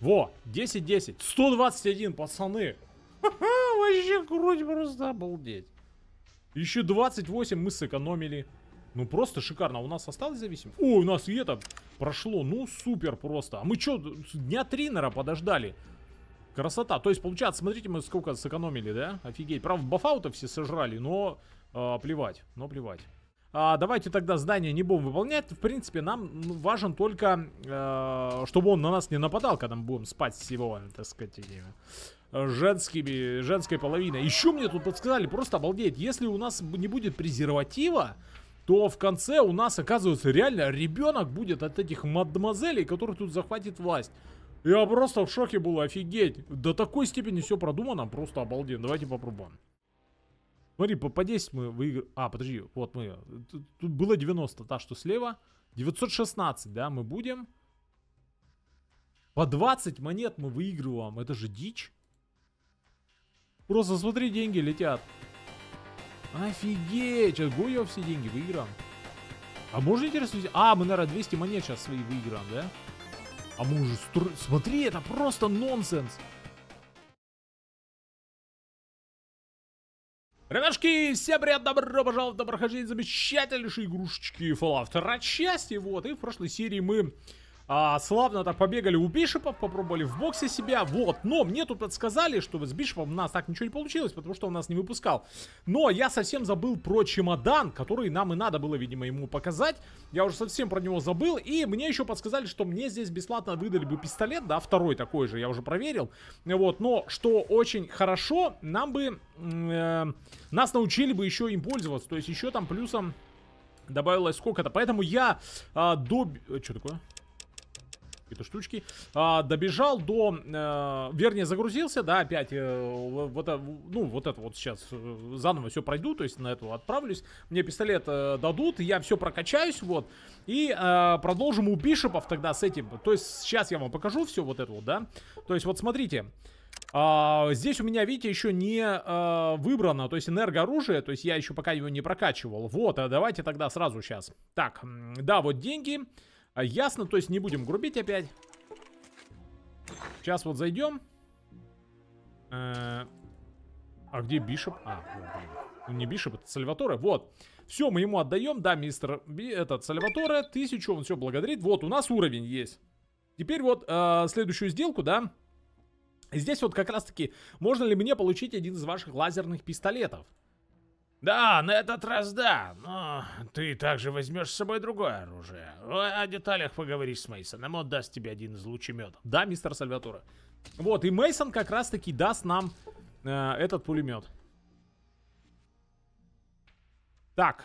Во, 10-10. 121, пацаны. Ха-ха, вообще грудь просто обалдеть. Еще 28 мы сэкономили. Ну просто шикарно. А у нас осталось зависим? О, у нас и это прошло. Ну супер просто. А мы что, дня тринера подождали? Красота. То есть, получается, смотрите, мы сколько сэкономили, да? Офигеть. Правда, бафаута все сожрали, но э, плевать. Но плевать. А, давайте тогда здание не будем выполнять. В принципе, нам ну, важен только, э, чтобы он на нас не нападал, когда мы будем спать с его, так сказать, э, женскими, женской половиной. Еще мне тут подсказали, просто обалдеть. Если у нас не будет презерватива, то в конце у нас, оказывается, реально ребенок будет от этих мадемуазелей, которые тут захватит власть. Я просто в шоке был, офигеть. До такой степени все продумано, просто обалденно. Давайте попробуем. Смотри, по, по 10 мы выиграли. А, подожди, вот мы. Тут, тут было 90, та, что слева. 916, да, мы будем. По 20 монет мы выигрываем. Это же дичь. Просто смотри, деньги летят. Офигеть, сейчас Гуйо все деньги выиграем. А можно интересно... А, мы, наверное, 200 монет сейчас свои выиграем, да? А мы уже... Стр... Смотри, это просто нонсенс. Ребяшки, всем привет, добро пожаловать на прохождение замечательнейшей игрушечки Fallout 2 части, вот, и в прошлой серии мы а, славно так побегали у бишепов, попробовали в боксе себя, вот. Но мне тут подсказали, что с бишепом у нас так ничего не получилось, потому что он нас не выпускал. Но я совсем забыл про чемодан, который нам и надо было, видимо, ему показать. Я уже совсем про него забыл. И мне еще подсказали, что мне здесь бесплатно выдали бы пистолет, да, второй такой же, я уже проверил. Вот, но что очень хорошо, нам бы... Э, нас научили бы еще им пользоваться, то есть еще там плюсом добавилось сколько-то. Поэтому я а, до... Э, что такое? какие-то штучки. А, добежал до... Э, вернее, загрузился, да, опять. Э, вот, ну, вот это вот сейчас э, заново все пройду, то есть на эту отправлюсь. Мне пистолет э, дадут, я все прокачаюсь, вот. И э, продолжим у бишепов тогда с этим. То есть сейчас я вам покажу все вот это вот, да. То есть вот смотрите. А, здесь у меня, видите, еще не а, выбрано, то есть энергооружие, то есть я еще пока его не прокачивал. Вот, а давайте тогда сразу сейчас. Так, да, вот Деньги. А ясно, то есть не будем грубить опять. Сейчас вот зайдем. Э, а где Бишоп? А, ну не Бишоп, это Сальваторе. Вот. Все, мы ему отдаем. Да, мистер этот Сальваторе. Тысячу, он все благодарит. Вот, у нас уровень есть. Теперь вот э, следующую сделку, да. Здесь вот как раз таки, можно ли мне получить один из ваших лазерных пистолетов? Да, на этот раз да, но ты также возьмешь с собой другое оружие. О деталях поговоришь с Мейсоном, он даст тебе один из лучеметов. Да, мистер Сальватора. Вот, и Мейсон как раз таки даст нам э, этот пулемет. Так,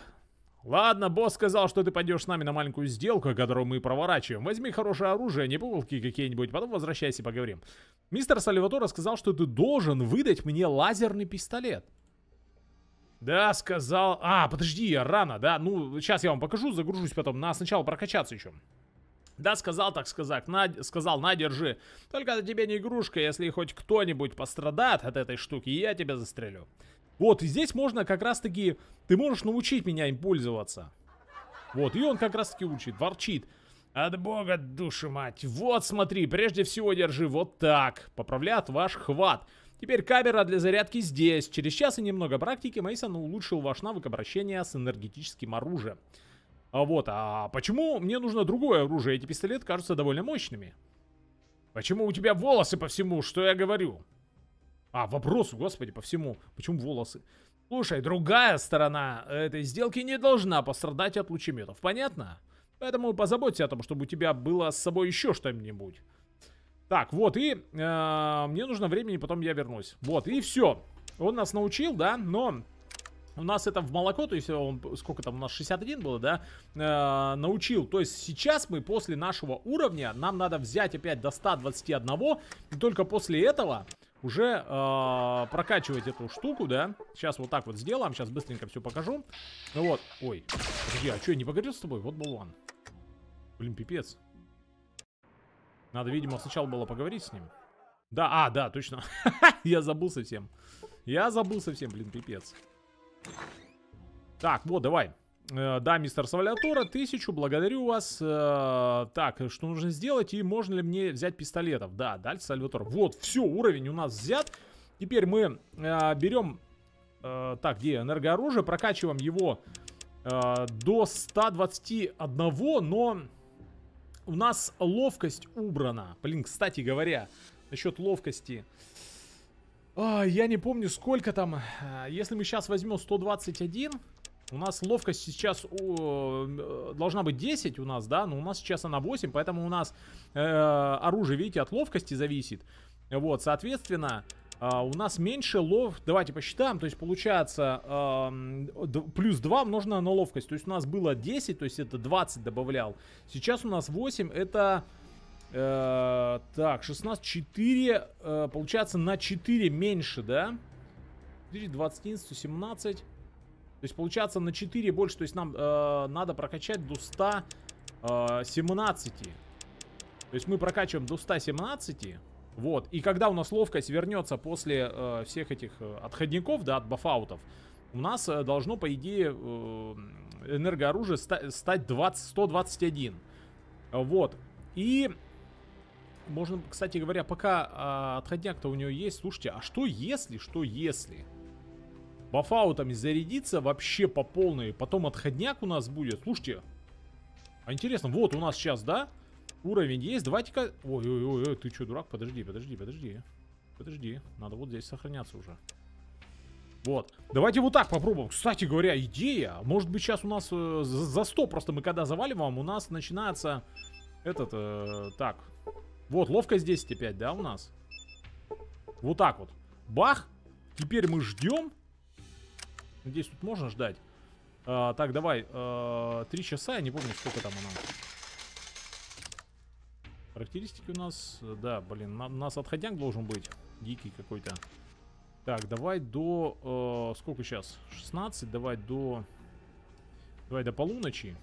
Ладно, босс сказал, что ты пойдешь с нами на маленькую сделку, которую мы проворачиваем. Возьми хорошее оружие, не пуговки какие-нибудь, потом возвращайся и поговорим. Мистер Сальватора сказал, что ты должен выдать мне лазерный пистолет. Да, сказал... А, подожди, я рано, да? Ну, сейчас я вам покажу, загружусь потом. Надо сначала прокачаться еще. Да, сказал, так сказать, на, сказал, на, держи. Только это тебе не игрушка, если хоть кто-нибудь пострадает от этой штуки, я тебя застрелю. Вот, и здесь можно как раз-таки... Ты можешь научить меня им пользоваться. Вот, и он как раз-таки учит, ворчит. От бога душу мать. Вот, смотри, прежде всего держи вот так. Поправляет ваш хват. Теперь камера для зарядки здесь. Через час и немного практики Мейсон улучшил ваш навык обращения с энергетическим оружием. А вот, а почему мне нужно другое оружие? Эти пистолеты кажутся довольно мощными. Почему у тебя волосы по всему, что я говорю? А, вопрос, господи, по всему. Почему волосы? Слушай, другая сторона этой сделки не должна пострадать от лучеметов, понятно? Поэтому позаботься о том, чтобы у тебя было с собой еще что-нибудь. Так, вот, и э, мне нужно времени, потом я вернусь. Вот, и все. Он нас научил, да, но у нас это в молоко, то есть он, сколько там у нас, 61 было, да, э, научил. То есть сейчас мы после нашего уровня, нам надо взять опять до 121, и только после этого уже э, прокачивать эту штуку, да. Сейчас вот так вот сделаем, сейчас быстренько все покажу. Ну вот, ой, Я а что, я не поговорил с тобой? Вот болван. Блин, пипец. Надо, видимо, сначала было поговорить с ним. Да, а, да, точно. Я забыл совсем. Я забыл совсем, блин, пипец. Так, вот, давай. Э, да, мистер Савалятора, тысячу, благодарю вас. Э, так, что нужно сделать и можно ли мне взять пистолетов? Да, дальше Сальватор. Вот, все, уровень у нас взят. Теперь мы э, берем, так, где энергооружие, прокачиваем его до 121, но... У нас ловкость убрана. Блин, кстати говоря, насчет ловкости. А, я не помню, сколько там. А, если мы сейчас возьмем 121, у нас ловкость сейчас о, э, должна быть 10 у нас, да? Но у нас сейчас она 8, поэтому у нас э, оружие, видите, от ловкости зависит. Вот, соответственно... Uh, у нас меньше лов... Давайте посчитаем. То есть получается uh, плюс 2 умноженное на ловкость. То есть у нас было 10, то есть это 20 добавлял. Сейчас у нас 8, это... Uh, так, 16, 4, э, получается на 4 меньше, да? 4, 20, 11, 17. То есть получается на 4 больше, то есть нам э, надо прокачать до 117. То есть мы прокачиваем до 117. Вот. И когда у нас ловкость вернется после э, всех этих э, отходников, да, от бафаутов, у нас э, должно, по идее, э, энергооружие ста стать 20, 121. Вот. И можно, кстати говоря, пока э, отходняк-то у нее есть, слушайте, а что если, что если? Бафаутами зарядиться вообще по полной, потом отходняк у нас будет, слушайте. А интересно, вот у нас сейчас, да? Уровень есть, давайте-ка... Ой-ой-ой, ты что, дурак? Подожди, подожди, подожди. Подожди, надо вот здесь сохраняться уже. Вот. Давайте вот так попробуем. Кстати говоря, идея. Может быть, сейчас у нас э, за 100 просто мы когда заваливаем, у нас начинается этот... Э, так. Вот, ловкость 10 опять, да, у нас? Вот так вот. Бах. Теперь мы ждем. Надеюсь, тут можно ждать. Э, так, давай. Э, 3 часа, я не помню, сколько там у нас. Характеристики у нас... Да, блин, на, нас отходняк должен быть. Дикий какой-то. Так, давай до... Э, сколько сейчас? 16. Давай до... Давай до полуночи.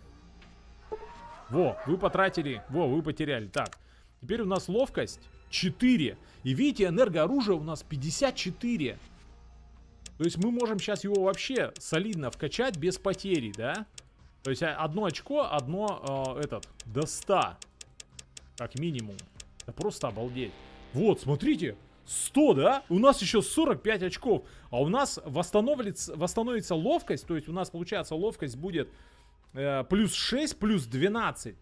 Во, вы потратили... Во, вы потеряли. Так, теперь у нас ловкость 4. И видите, энергооружие у нас 54. То есть мы можем сейчас его вообще солидно вкачать без потери, да? То есть а, одно очко, одно э, этот, до 100. Как минимум. Это просто обалдеть. Вот, смотрите. 100, да? У нас еще 45 очков. А у нас восстановится, восстановится ловкость. То есть у нас, получается, ловкость будет э, плюс 6, плюс 12.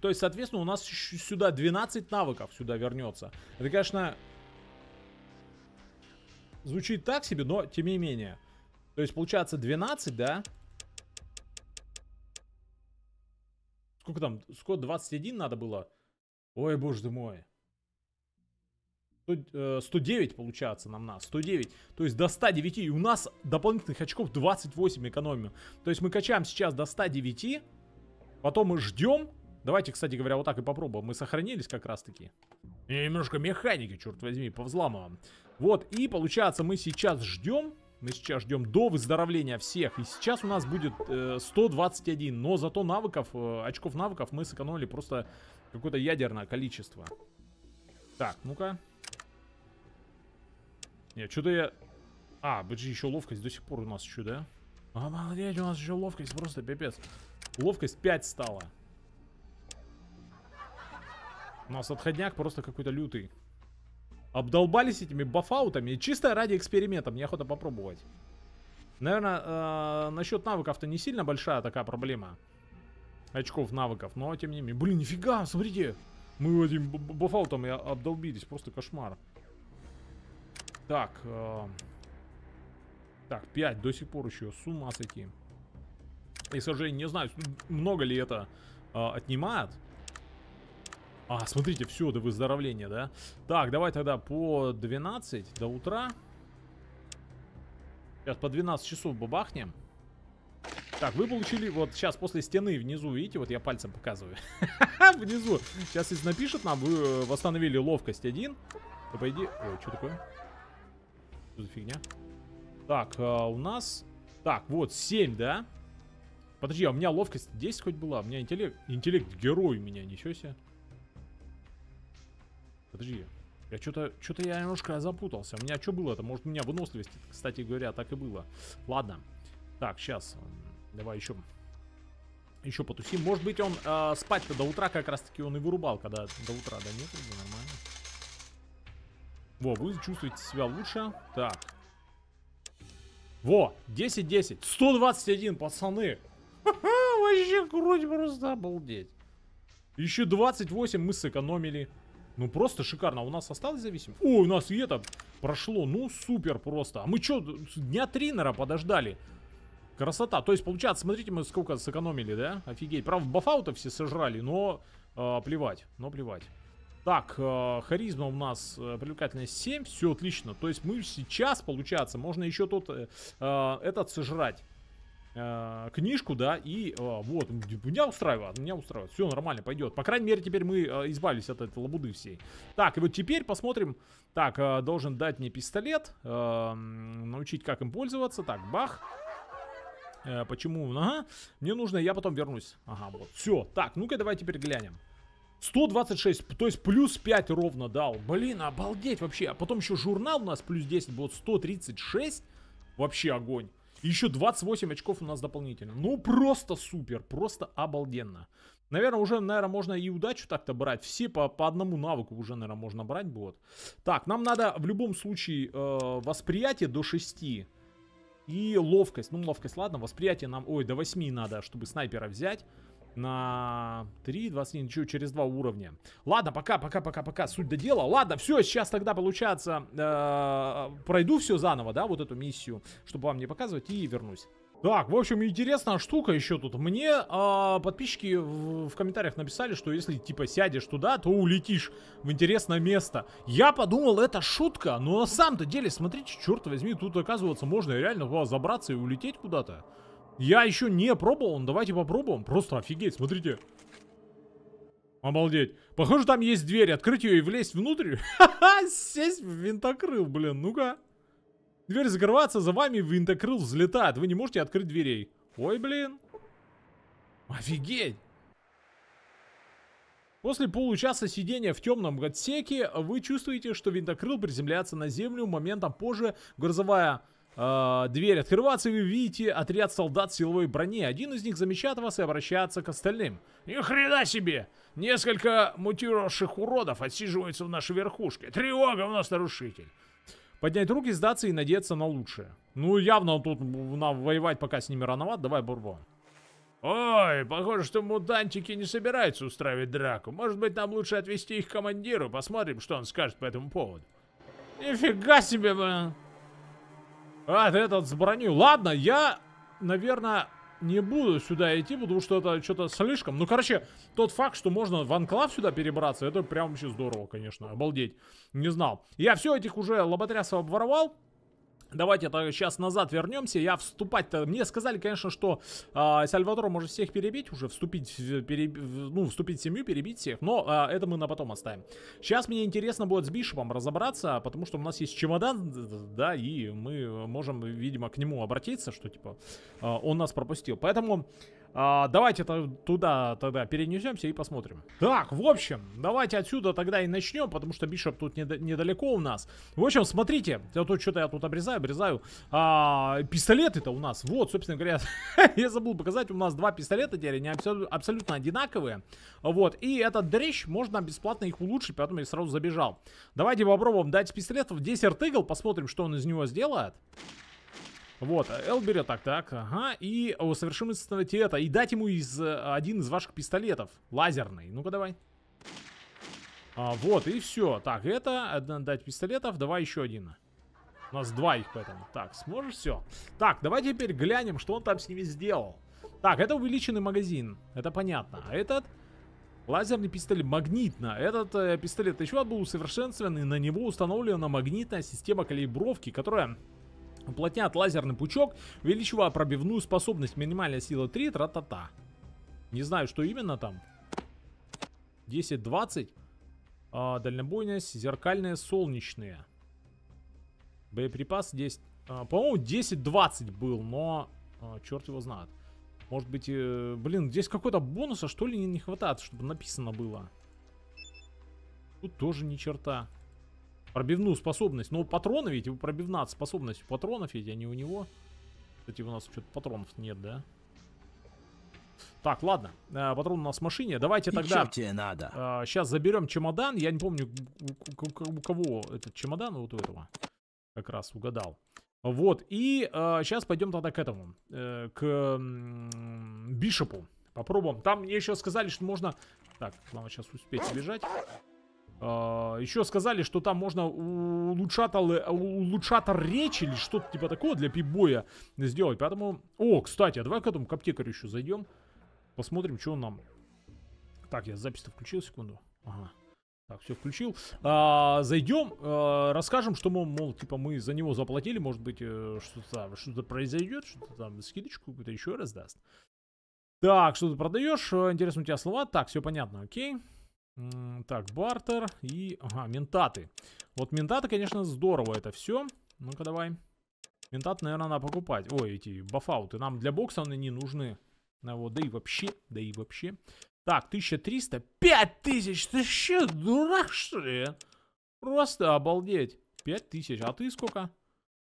То есть, соответственно, у нас сюда 12 навыков сюда вернется. Это, конечно, звучит так себе, но тем не менее. То есть, получается, 12, да? Сколько там? Сколько? 21 надо было? Ой, боже мой. 109 э, получается нам на 109, то есть до 109 и у нас дополнительных очков 28 экономим, то есть мы качаем сейчас до 109, потом мы ждем, давайте, кстати говоря, вот так и попробуем, мы сохранились как раз таки, немножко механики, черт возьми, повзламываем, вот, и получается мы сейчас ждем, мы сейчас ждем до выздоровления всех. И сейчас у нас будет э, 121. Но зато навыков, э, очков навыков мы сэкономили просто Какое-то ядерное количество. Так, ну-ка. Не, что-то я... А, бджи еще ловкость до сих пор у нас еще, да? Обалдеть, у нас еще ловкость просто пипец. Ловкость 5 стала. У нас отходняк просто какой-то лютый. Обдолбались этими бафаутами. Чисто ради эксперимента. Мне охота попробовать. Наверное, э, насчет навыков-то не сильно большая такая проблема очков навыков. Но тем не менее, блин, нифига, смотрите. Мы этим бафаутом и обдолбились, просто кошмар. Так, э так, 5 до сих пор еще, с ума сойти. И, к сожалению, не знаю, много ли это э отнимает. А, смотрите, все, до выздоровления, да? Так, давай тогда по 12 до утра. Сейчас по 12 часов бабахнем. Так, вы получили вот сейчас после стены внизу, видите, вот я пальцем показываю. Внизу. Сейчас если напишет нам, вы э, восстановили ловкость один, То пойди... Ой, что такое? Что за фигня? Так, а у нас... Так, вот, 7, да? Подожди, а у меня ловкость 10 хоть была? У меня интеллект... Интеллект герой у меня, ничего себе. Подожди. Я что-то... Что-то я немножко запутался. У меня что было-то? Может, у меня выносливость, кстати говоря, так и было. Ладно. Так, сейчас. Давай еще. Еще потусим. Может быть он э, спать-то до утра как раз таки он и вырубал, когда до утра. Да нет, вроде нормально. Во, вы чувствуете себя лучше. Так. Во, 10-10. 121, пацаны. Ха-ха, вообще грудь просто обалдеть. Еще 28 мы сэкономили. Ну просто шикарно. А у нас осталось зависим? О, у нас и это прошло. Ну супер просто. А мы что, дня тринера подождали? Красота. То есть, получается, смотрите, мы сколько сэкономили, да? Офигеть. Правда, бафаута все сожрали, но э, плевать. Но плевать. Так, э, харизма у нас э, привлекательность 7. Все отлично. То есть мы сейчас, получается, можно еще тот э, а, этот сожрать э, книжку, да, и э, вот, меня устраивает, меня устраивает, все нормально, пойдет. По крайней мере, теперь мы э, избавились от этой лабуды всей. Так, и вот теперь посмотрим, так, э, должен дать мне пистолет, э, научить, как им пользоваться, так, бах, Э, почему? Ну, ага, мне нужно, я потом вернусь. Ага, вот, все. Так, ну-ка давай теперь глянем. 126, то есть плюс 5 ровно дал. Блин, обалдеть вообще. А потом еще журнал у нас плюс 10, будет 136. Вообще огонь. И еще 28 очков у нас дополнительно. Ну, просто супер, просто обалденно. Наверное, уже, наверное, можно и удачу так-то брать. Все по, по одному навыку уже, наверное, можно брать будет. Так, нам надо в любом случае э, восприятие до 6. И ловкость, ну ловкость, ладно, восприятие нам, ой, до 8 надо, чтобы снайпера взять на 3, 21, ничего, через 2 уровня. Ладно, пока, пока, пока, пока, суть до дела. Ладно, все, сейчас тогда, получается, -э пройду все заново, да, вот эту миссию, чтобы вам не показывать, и вернусь. Так, в общем, интересная штука еще тут. Мне э, подписчики в, в комментариях написали, что если типа сядешь туда, то улетишь в интересное место. Я подумал, это шутка, но на самом-то деле, смотрите, черт возьми, тут оказывается можно реально туда забраться и улететь куда-то. Я еще не пробовал, давайте попробуем. Просто офигеть, смотрите. Обалдеть. Похоже, там есть дверь. Открыть ее и влезть внутрь. Ха-ха, сесть в винтокрыл, блин, ну-ка. Дверь закрывается за вами, винтокрыл взлетает. Вы не можете открыть дверей. Ой, блин. Офигеть. После получаса сидения в темном отсеке вы чувствуете, что винтокрыл приземляется на землю. Моментом позже грузовая э, дверь открывается, и вы видите отряд солдат в силовой брони. Один из них замечает вас и обращается к остальным. Ни хрена себе! Несколько мутировавших уродов отсиживаются в нашей верхушке. Тревога у нас нарушитель. Поднять руки, сдаться и надеяться на лучшее. Ну, явно тут на воевать пока с ними рановато. Давай, Бурбон. Ой, похоже, что мутантики не собираются устраивать драку. Может быть, нам лучше отвести их к командиру. Посмотрим, что он скажет по этому поводу. Нифига себе, блин. А, этот с броню. Ладно, я, наверное не буду сюда идти, потому что это что-то слишком. Ну, короче, тот факт, что можно в анклав сюда перебраться, это прям вообще здорово, конечно. Обалдеть. Не знал. Я все этих уже лоботрясов обворовал. Давайте так, сейчас назад вернемся. Я вступать-то... Мне сказали, конечно, что э, а, Сальвадор может всех перебить уже, вступить, переб... ну, вступить в семью, перебить всех. Но э, это мы на потом оставим. Сейчас мне интересно будет с Бишопом разобраться, потому что у нас есть чемодан, да, и мы можем, видимо, к нему обратиться, что типа э, он нас пропустил. Поэтому а, давайте -то туда тогда перенесемся и посмотрим. Так, в общем, давайте отсюда тогда и начнем, потому что Бишоп тут недалеко у нас. В общем, смотрите, я тут что-то я тут обрезаю, обрезаю. А, пистолеты-то у нас, вот, собственно говоря, я забыл показать, у нас два пистолета теперь, они абсолютно одинаковые. Вот, и этот дрещ, можно бесплатно их улучшить, поэтому я сразу забежал. Давайте попробуем дать пистолетов 10 Eagle, посмотрим, что он из него сделает. Вот, Эл берет так, так, ага, и усовершенствовать это, и дать ему из, один из ваших пистолетов, лазерный, ну-ка давай. А, вот, и все, так, это, дать пистолетов, давай еще один. У нас два их поэтому. Так, сможешь все. Так, давай теперь глянем, что он там с ними сделал. Так, это увеличенный магазин. Это понятно. А этот лазерный пистолет магнитно. Этот э, пистолет еще был усовершенствован, и на него установлена магнитная система калибровки, которая Уплотнят лазерный пучок, увеличивая пробивную способность. Минимальная сила 3, тра-та-та. Не знаю, что именно там. 10, 20. А, дальнобойность, зеркальные, солнечные. Боеприпас 10. А, По-моему, 10-20 был, но... А, черт его знает. Может быть, э, блин, здесь какой-то бонуса, что ли, не, не хватает, чтобы написано было. Тут тоже ни черта. Пробивную способность. Но патроны ведь, пробивная способность патронов ведь, а не у него. Кстати, у нас что-то патронов нет, да? Так, ладно. Э, патрон у нас в машине. Давайте и тогда... тебе надо? Э, сейчас заберем чемодан. Я не помню, у кого этот чемодан, вот у этого. Как раз угадал. Вот, и э, сейчас пойдем тогда к этому, э, к э, Бишопу. Попробуем. Там мне еще сказали, что можно... Так, нам сейчас успеть бежать. А, еще сказали, что там можно улучшатор, улучшатор речи или что-то типа такого для пибоя сделать. Поэтому... О, кстати, а давай к этому к аптекарю еще зайдем. Посмотрим, что он нам... Так, я запись-то включил, секунду. Ага. Так, все включил. А, зайдем, а, расскажем, что мы, мол, типа мы за него заплатили, может быть, э, что-то что-то произойдет, что-то там, скидочку какую-то еще раздаст. Так, что ты продаешь? Интересно у тебя слова. Так, все понятно, окей. Так, бартер и... Ага, ментаты. Вот ментаты, конечно, здорово это все. Ну-ка, давай. Ментат, наверное, надо покупать. Ой, эти бафауты. Нам для бокса они не нужны. Ну, вот, да и вообще, да и вообще. Так, 1300. 5000! Ты что, дурак, что ли? Просто обалдеть. 5000. А ты сколько?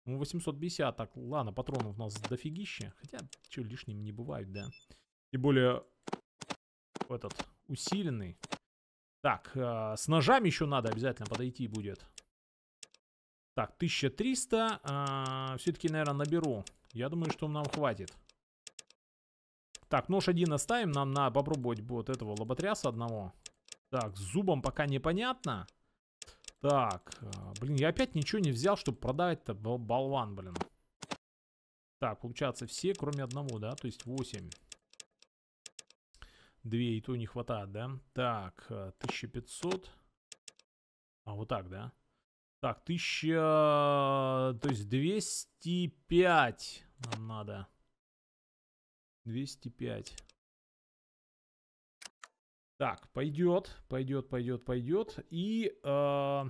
Ну, 850. Так, ладно, патронов у нас дофигища. Хотя, что, лишним не бывает, да? Тем более, этот, усиленный. Так, э, с ножами еще надо обязательно подойти будет. Так, 1300. Э, Все-таки, наверное, наберу. Я думаю, что нам хватит. Так, нож один оставим. Нам на попробовать вот этого лоботряса одного. Так, с зубом пока непонятно. Так, э, блин, я опять ничего не взял, чтобы продать-то. Болван, блин. Так, получается все, кроме одного, да? То есть 8. Две и то не хватает, да? Так, 1500. Э, а, вот так, да? Так, 1000... То есть 205 нам надо. 205. Так, пойдет, пойдет, пойдет, пойдет. И... Э...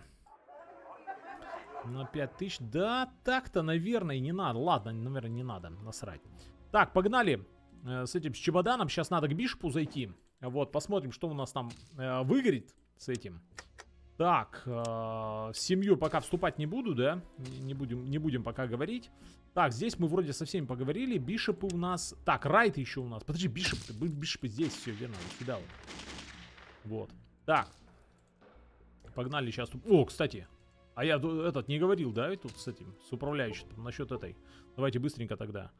На 5000. Да, так-то, наверное, не надо. Ладно, наверное, не надо. Насрать. Так, погнали. Э, с этим, с чемоданом. Сейчас надо к Бишпу зайти. Вот, посмотрим, что у нас там э, выгорит с этим. Так, э, в семью пока вступать не буду, да? Не будем, не будем пока говорить. Так, здесь мы вроде со всеми поговорили. Бишопы у нас... Так, Райт еще у нас. Подожди, Бишоп, Бишопы здесь, все верно, вот сюда вот. Вот. Так. Погнали сейчас. О, кстати. А я этот не говорил, да, и тут с этим, с управляющим насчет этой. Давайте быстренько тогда.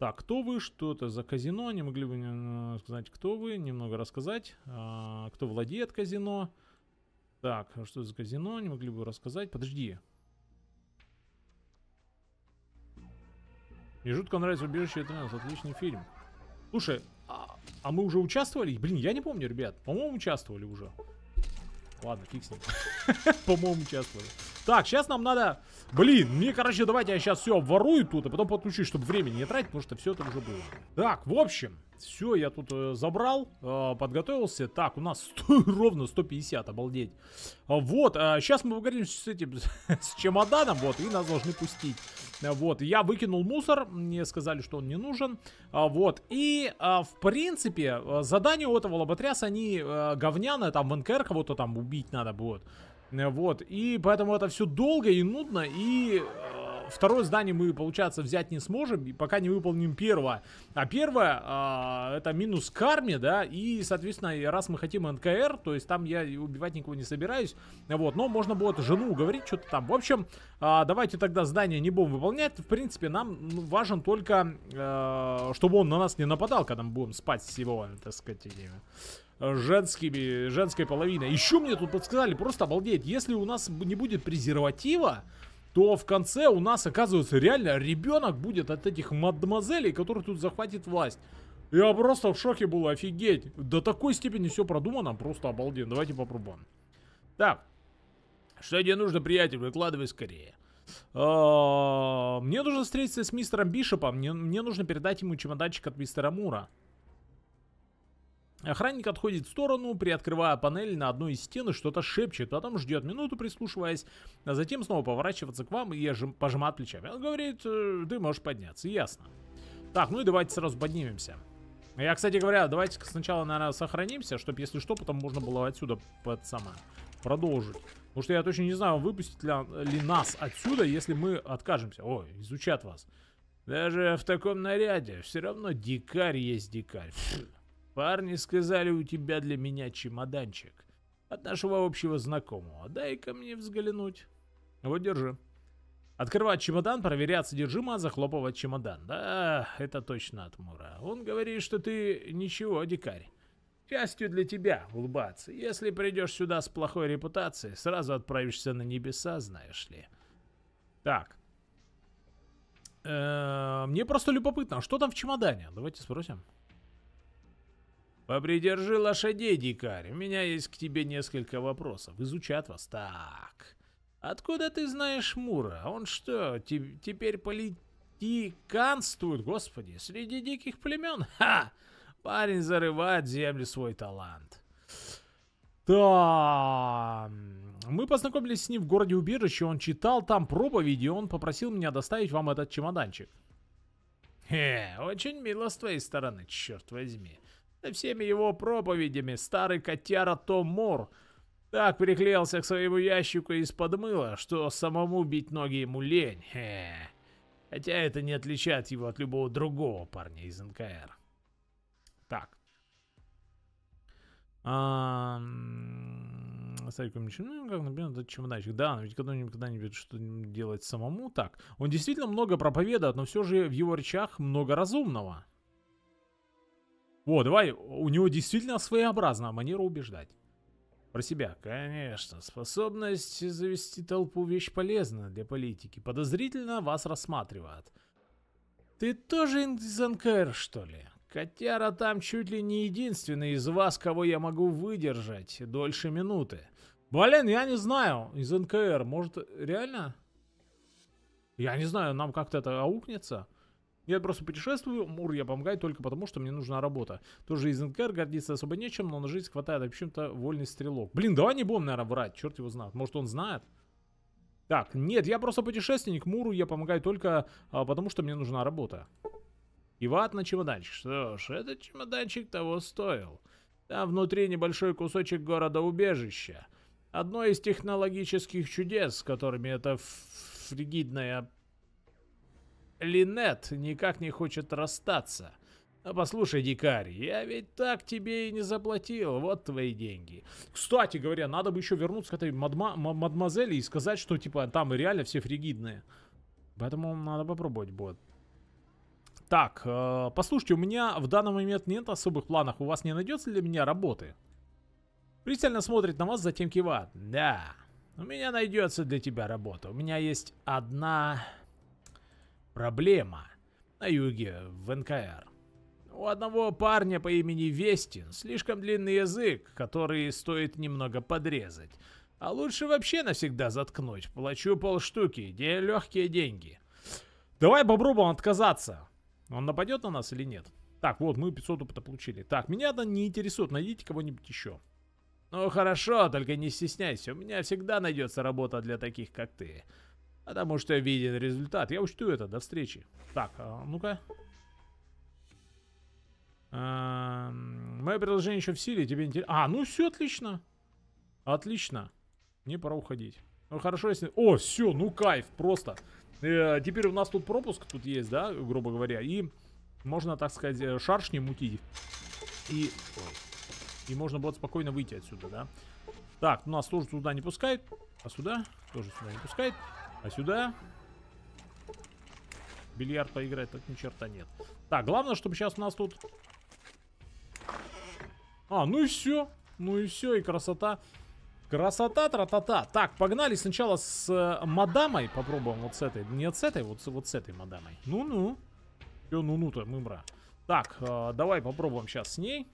Так, кто вы, что это за казино, не могли бы сказать, э, кто вы, немного рассказать, а, кто владеет казино. Так, а что за казино, не могли бы рассказать, подожди. Мне жутко нравится «Убежище 13», отличный фильм. Слушай, а, а мы уже участвовали? Блин, я не помню, ребят, по-моему, участвовали уже. Ладно, фиг с ним. По-моему, участвовали. Так, сейчас нам надо... Блин, мне, короче, давайте я сейчас все ворую тут, а потом подключусь, чтобы времени не тратить, потому что все это уже было. Так, в общем, все, я тут э, забрал, э, подготовился. Так, у нас 100, ровно 150, обалдеть. А, вот, э, а сейчас мы поговорим с этим, с чемоданом, вот, и нас должны пустить. Вот, я выкинул мусор, мне сказали, что он не нужен. А, вот, и, а, в принципе, э, задание у этого лоботряса, они э, говняные, там, в НКР кого-то там убить надо будет. Э, вот, и поэтому это все долго и нудно, и э, второе здание мы, получается, взять не сможем, пока не выполним первое. А первое, э, это минус карме, да, и, соответственно, раз мы хотим НКР, то есть там я убивать никого не собираюсь, вот, но можно будет жену уговорить, что-то там. В общем, э, давайте тогда здание не будем выполнять, в принципе, нам ну, важен только, э, чтобы он на нас не нападал, когда мы будем спать с его, так сказать, женскими, женской половиной. Еще мне тут подсказали, просто обалдеть, если у нас не будет презерватива, то в конце у нас, оказывается, реально ребенок будет от этих мадемуазелей, которые тут захватит власть. Я просто в шоке был, офигеть. До такой степени все продумано, просто обалденно. Давайте попробуем. Так. Что тебе нужно, приятель? Выкладывай скорее. А, мне нужно встретиться с мистером Бишопом. Мне, мне нужно передать ему чемоданчик от мистера Мура. Охранник отходит в сторону, приоткрывая панель на одной из стен и что-то шепчет, потом ждет минуту, прислушиваясь, а затем снова поворачивается к вам и пожимает плечами. Он говорит, «Э, ты можешь подняться, ясно. Так, ну и давайте сразу поднимемся. Я, кстати говоря, давайте сначала, наверное, сохранимся, чтобы, если что, потом можно было отсюда под сама продолжить. Потому что я точно не знаю, выпустит ли, ли нас отсюда, если мы откажемся. Ой, изучат вас. Даже в таком наряде все равно дикарь есть дикарь. Парни сказали, у тебя для меня чемоданчик. От нашего общего знакомого. Дай-ка мне взглянуть. Вот, держи. Открывать чемодан, проверять содержимое, захлопывать чемодан. Да, это точно от Мура. Он говорит, что ты ничего, дикарь. Счастью для тебя улыбаться. Если придешь сюда с плохой репутацией, сразу отправишься на небеса, знаешь ли. Так. Э, мне просто любопытно, а что там в чемодане? Давайте спросим. Попридержи лошадей, дикарь. У меня есть к тебе несколько вопросов. Изучат вас. Так. Откуда ты знаешь Мура? Он что, те теперь политиканствует, господи, среди диких племен? Ха! Парень зарывает в землю свой талант. Да. Мы познакомились с ним в городе убежище, он читал там проповеди, он попросил меня доставить вам этот чемоданчик. Хе, очень мило с твоей стороны, черт возьми всеми его проповедями старый котяра Том Мор так приклеился к своему ящику из-под мыла, что самому бить ноги ему лень. Хе. Хотя это не отличает его от любого другого парня из НКР. Так. Сариком ну, ну как, например, этот чемоданчик. Да, но ведь когда-нибудь не нибудь что делать самому так. Он действительно много проповедует, но все же в его речах много разумного. Во, давай, у него действительно своеобразная манера убеждать. Про себя. Конечно, способность завести толпу вещь полезна для политики. Подозрительно вас рассматривают. Ты тоже из НКР, что ли? Котяра там чуть ли не единственный из вас, кого я могу выдержать дольше минуты. Блин, я не знаю, из НКР, может, реально? Я не знаю, нам как-то это аукнется? Я просто путешествую, мур я помогаю только потому, что мне нужна работа. Тоже из НКР гордиться особо нечем, но на жизнь хватает, а то вольный стрелок. Блин, давай не будем, наверное, врать, черт его знает. Может он знает? Так, нет, я просто путешественник, Муру я помогаю только а, потому, что мне нужна работа. И ват на чемоданчик. Что ж, этот чемоданчик того стоил. Там внутри небольшой кусочек города-убежища. Одно из технологических чудес, которыми это фригидная Линет никак не хочет расстаться. А послушай, дикарь, я ведь так тебе и не заплатил, вот твои деньги. Кстати говоря, надо бы еще вернуться к этой мадма мадмазели и сказать, что типа там реально все фригидные. Поэтому надо попробовать будет. Так, э, послушайте, у меня в данный момент нет особых планов. У вас не найдется для меня работы? Пристально смотрит на вас, затем кивает. Да, у меня найдется для тебя работа. У меня есть одна Проблема на юге, в НКР. У одного парня по имени Вестин слишком длинный язык, который стоит немного подрезать. А лучше вообще навсегда заткнуть. Плачу полштуки, где легкие деньги. Давай попробуем отказаться. Он нападет на нас или нет? Так, вот, мы 500 опыта получили. Так, меня это не интересует, найдите кого-нибудь еще. Ну хорошо, только не стесняйся, у меня всегда найдется работа для таких, как ты. Потому а что виден результат. Я учту это. До встречи. Так, а ну-ка. А, мое предложение еще в силе. Тебе интересно... А, ну все отлично. Отлично. Мне пора уходить. Ну хорошо, если... О, все, ну кайф, просто. Э, теперь у нас тут пропуск тут есть, да, грубо говоря. И можно, так сказать, э, шаршни мутить. И... И можно было спокойно выйти отсюда, да. Так, ну, нас тоже туда не пускает. А сюда? Тоже сюда не пускает. А сюда? Бильярд поиграть так ни черта нет. Так, главное, чтобы сейчас у нас тут... А, ну и все. Ну и все, и красота. Красота, тра-та-та. Так, погнали сначала с э, мадамой. Попробуем вот с этой. Нет, с этой, вот, с вот с этой мадамой. Ну-ну. Все, ну-ну-то, мымра. Так, э, давай попробуем сейчас с ней.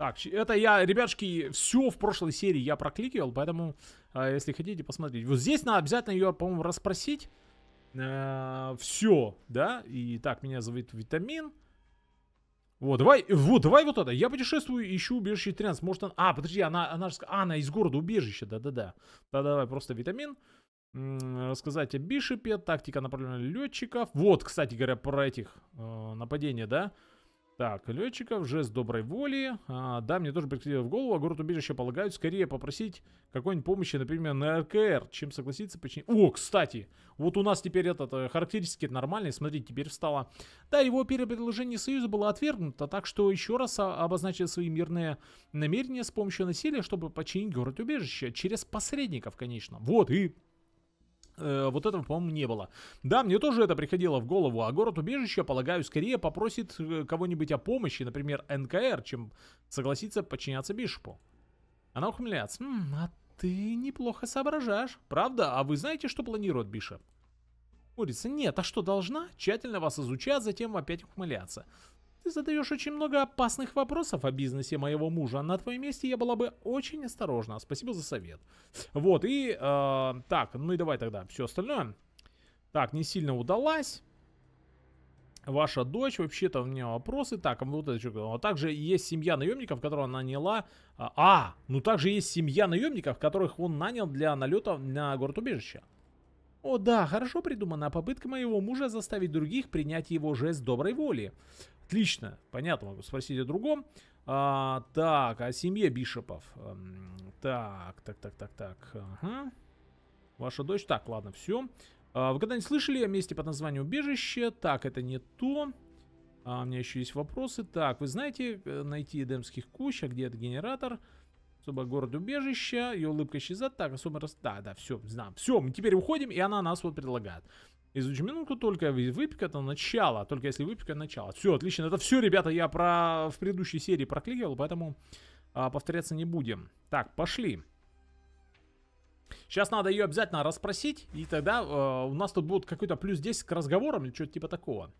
Так, это я, ребятушки, все в прошлой серии я прокликивал, поэтому, э, если хотите, посмотреть. Вот здесь надо обязательно ее, по-моему, расспросить. Э -э все, да? И так, меня зовут Витамин. Вот, давай, вот, давай вот это. Я путешествую, ищу убежище 13. Может, она... А, подожди, она, она же... А, она из города убежища, да-да-да. Да, давай, просто Витамин. Рассказать о Бишепе, тактика направления летчиков. Вот, кстати говоря, про этих э, нападения, да? Так, летчиков, жест доброй воли. А, да, мне тоже приходило в голову, а город убежища полагают скорее попросить какой-нибудь помощи, например, на РКР, чем согласиться почти. О, кстати, вот у нас теперь этот э, характеристики нормальный. смотрите, теперь встала. Да, его первое предложение Союза было отвергнуто, так что еще раз обозначил свои мирные намерения с помощью насилия, чтобы починить город убежища через посредников, конечно. Вот и э, вот этого, по-моему, не было. Да, мне тоже это приходило в голову, а город убежища, полагаю, скорее попросит э, кого-нибудь о помощи, например, НКР, чем согласится подчиняться Бишопу. Она ухмыляется. «М, а ты неплохо соображаешь, правда? А вы знаете, что планирует Бишоп? Курица, нет, а что должна? Тщательно вас изучать, затем опять ухмыляться. Ты задаешь очень много опасных вопросов о бизнесе моего мужа. А на твоем месте я была бы очень осторожна. Спасибо за совет. Вот, и... Э, так, ну и давай тогда все остальное. Так, не сильно удалась. Ваша дочь, вообще-то у меня вопросы. Так, а вот это что. А также есть семья наемников, которую она наняла. А, а, ну также есть семья наемников, которых он нанял для налета на город убежища. О да, хорошо придумана попытка моего мужа заставить других принять его жест доброй воли. Отлично, понятно, могу спросить о другом. А, так, о семье Бишопов. Так, так, так, так, так. Ага. Ваша дочь. Так, ладно, все. А, вы когда-нибудь слышали о месте под названием убежище? Так, это не то. А, у меня еще есть вопросы. Так, вы знаете, найти эдемских кущ, где этот генератор? Особо город убежища, ее улыбка исчезает. Так, особо раз... Да, да, все, знаем. Все, мы теперь уходим, и она нас вот предлагает. Из минутку только выпеката начало. Только если выпека начало. Все, отлично. Это все, ребята, я про в предыдущей серии прокликивал, поэтому а, повторяться не будем. Так, пошли. Сейчас надо ее обязательно расспросить, и тогда э, у нас тут будет какой-то плюс 10 к разговорам или что-то типа такого.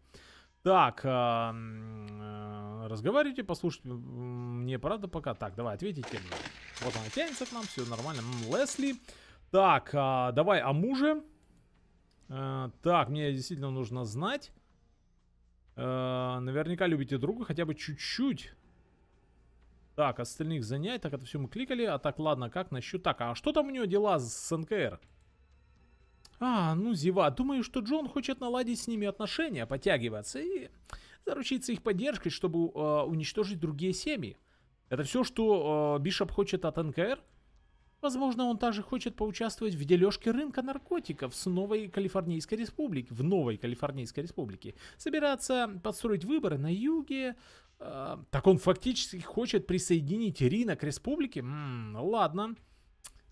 Так, э, э, разговаривайте, послушайте, мне правда пока. Так, давай, ответите. Вот она тянется к нам, все нормально. Лесли. Так, э, давай о муже. Э, так, мне действительно нужно знать. Э, наверняка любите друга хотя бы чуть-чуть. Так, остальных занять. Так, это все мы кликали. А так, ладно, как насчет... Так, а что там у него дела с НКР? А, ну, Зева, думаю, что Джон хочет наладить с ними отношения, потягиваться и заручиться их поддержкой, чтобы э, уничтожить другие семьи. Это все, что э, Бишоп хочет от НКР? Возможно, он также хочет поучаствовать в дележке рынка наркотиков с новой Калифорнийской республики, в новой Калифорнийской республике. Собираться подстроить выборы на юге, э, так он фактически хочет присоединить рынок республики? М -м, ладно.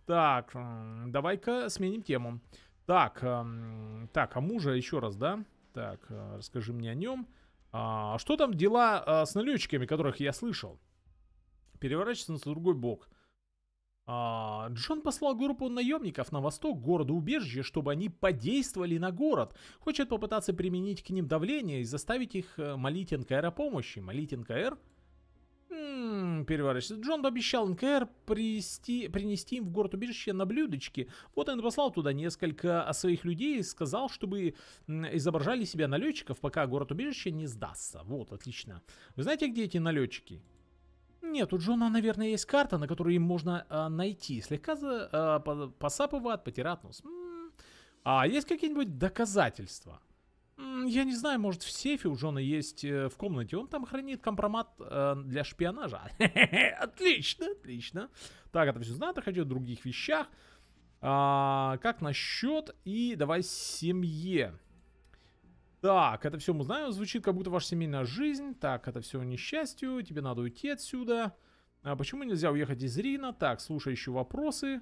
Так, э, давай-ка сменим тему. Так, э, так, а мужа еще раз, да? Так, э, расскажи мне о нем. А, а что там дела э, с налетчиками, которых я слышал? Переворачивается на другой бок. А, Джон послал группу наемников на восток города убежище, чтобы они подействовали на город. Хочет попытаться применить к ним давление и заставить их э, молить НКР о помощи. Молить НКР? Ммм, переворачивается. Джон обещал НКР привести, принести им в город убежище на блюдечке. Вот он послал туда несколько а, своих людей и сказал, чтобы изображали себя налетчиков, пока город убежище не сдастся. Вот, отлично. Вы знаете, где эти налетчики? Нет, у Джона, наверное, есть карта, на которую им можно э, найти. Слегка за, э, а, посапывает, потирает нос. М -м. А есть какие-нибудь доказательства? М -м, я не знаю, может в сейфе у Джона есть э, в комнате. Он там хранит компромат э, для шпионажа. отлично, отлично. Так, это все знаю, хочу о других вещах. А, как насчет и давай семье. Так, это все мы знаем, звучит как будто ваша семейная жизнь. Так, это все несчастью, тебе надо уйти отсюда. А почему нельзя уехать из Рина? Так, слушай, еще вопросы.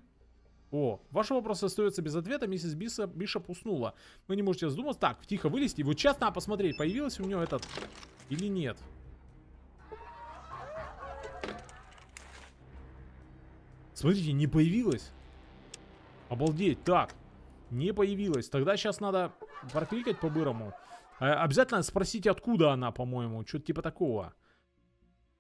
О, ваши вопросы остаются без ответа, миссис Биса, Бишоп уснула. Вы не можете задуматься. Так, тихо вылезти. Вот сейчас надо посмотреть, появилась у нее этот или нет. Смотрите, не появилась. Обалдеть, так. Не появилась. Тогда сейчас надо прокликать по-бырому. Э, обязательно спросите, откуда она, по-моему. Что-то типа такого.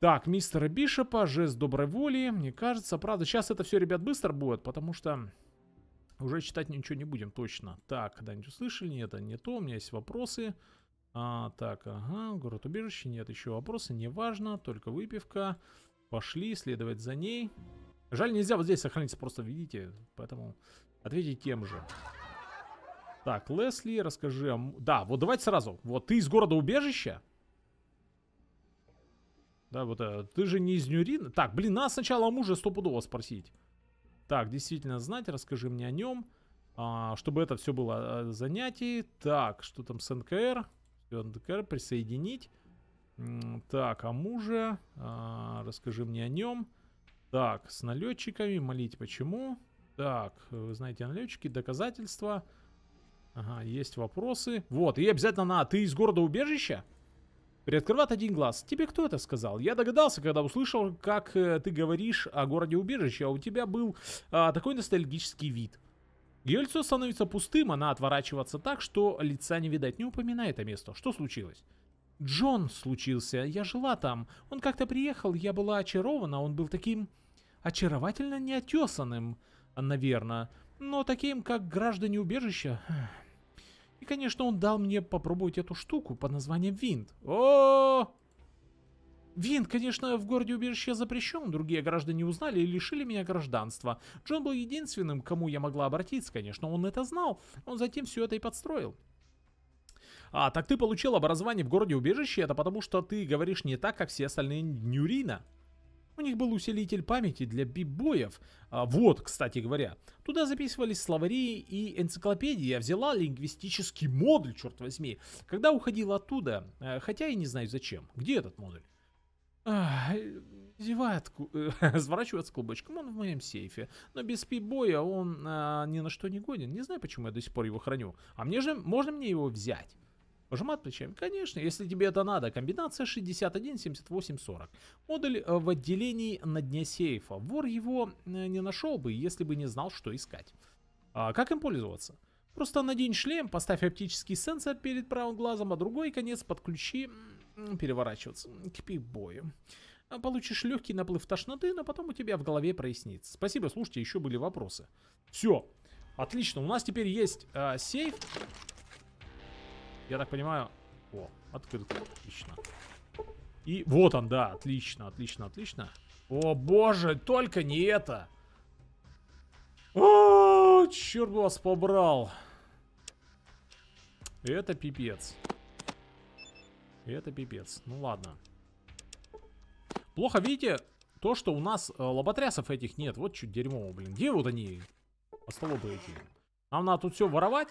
Так, мистера Бишопа, жест доброй воли. Мне кажется, правда, сейчас это все, ребят, быстро будет, потому что уже читать ничего не будем точно. Так, когда-нибудь услышали? Нет, это не то. У меня есть вопросы. А, так, ага, город убежище. Нет, еще вопросы. Неважно, только выпивка. Пошли следовать за ней. Жаль, нельзя вот здесь сохраниться, просто видите. Поэтому ответить тем же. Так, Лесли, расскажи... О... Да, вот давайте сразу. Вот ты из города убежища? Да, вот э, ты же не из Нюрина. Так, блин, нас сначала о муже стопудово спросить. Так, действительно знать, расскажи мне о нем. А, чтобы это все было э, занятие. Так, что там с НКР? НКР присоединить. Так, о муже. А, расскажи мне о нем. Так, с налетчиками молить почему. Так, вы знаете налетчики, доказательства. Доказательства. Ага, есть вопросы. Вот, и обязательно на «Ты из города убежища?» Приоткрывает один глаз. Тебе кто это сказал? Я догадался, когда услышал, как э, ты говоришь о городе убежище, а у тебя был э, такой ностальгический вид. Ее лицо становится пустым, она отворачивается так, что лица не видать, не упоминай это место. Что случилось? Джон случился, я жила там. Он как-то приехал, я была очарована, он был таким очаровательно неотесанным, наверное, но таким, как граждане убежища. И, конечно, он дал мне попробовать эту штуку под названием винт. О, Винт, конечно, в городе убежище запрещен, другие граждане узнали и лишили меня гражданства. Джон был единственным, к кому я могла обратиться, конечно, он это знал, он затем все это и подстроил. А, так ты получил образование в городе убежище, это потому что ты говоришь не так, как все остальные Нюрина. У них был усилитель памяти для бибоев. А, вот, кстати говоря. Туда записывались словари и энциклопедии. Я взяла лингвистический модуль, черт возьми. Когда уходил оттуда, э, хотя я не знаю зачем. Где этот модуль? Ах, э, зевает, э, сворачивается клубочком, он в моем сейфе. Но без пибоя он а, ни на что не годен. Не знаю, почему я до сих пор его храню. А мне же, можно мне его взять? Пожимать плечами? Конечно, если тебе это надо. Комбинация 61, 78, 40. Модуль э, в отделении на дне сейфа. Вор его э, не нашел бы, если бы не знал, что искать. А как им пользоваться? Просто надень шлем, поставь оптический сенсор перед правым глазом, а другой конец подключи переворачиваться к пейбою. Э, получишь легкий наплыв тошноты, но потом у тебя в голове прояснится. Спасибо, слушайте, еще были вопросы. Все, отлично, у нас теперь есть э, сейф. Я так понимаю... О, открыт. Отлично. И вот он, да. Отлично, отлично, отлично. О, боже, только не это. О, черт бы вас побрал. Это пипец. Это пипец. Ну ладно. Плохо, видите, то, что у нас э, лоботрясов этих нет. Вот чуть дерьмо, блин. Где вот они? Остолопы эти. Нам надо тут все воровать.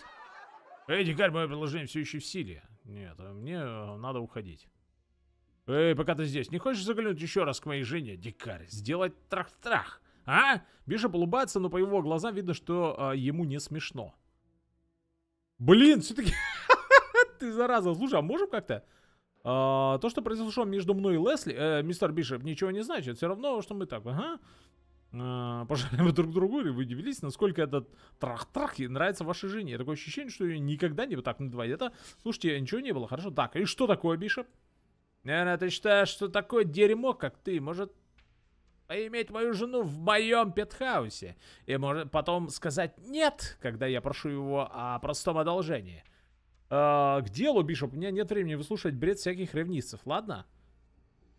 Эй, дикарь, мое предложение все еще в силе. Нет, э, мне э, надо уходить. Эй, пока ты здесь, не хочешь заглянуть еще раз к моей жене, дикарь? Сделать трах-трах, а? Бишоп улыбается, но по его глазам видно, что а, ему не смешно. Блин, все-таки... ты зараза. Слушай, а можем как-то... А, то, что произошло между мной и Лесли, мистер Бишоп, ничего не значит. Все равно, что мы так, ага э, друг другу, и вы удивились, насколько этот трах-трах нравится вашей жене. Такое ощущение, что ее никогда не вот так надевали. Это, слушайте, ничего не было, хорошо. Так, и что такое, Бишоп? Наверное, ты считаешь, что такое дерьмо, как ты, может поиметь мою жену в моем пентхаусе и может потом сказать «нет», когда я прошу его о простом одолжении. Э, к делу, Бишоп, у меня нет времени выслушать бред всяких ревнивцев, ладно?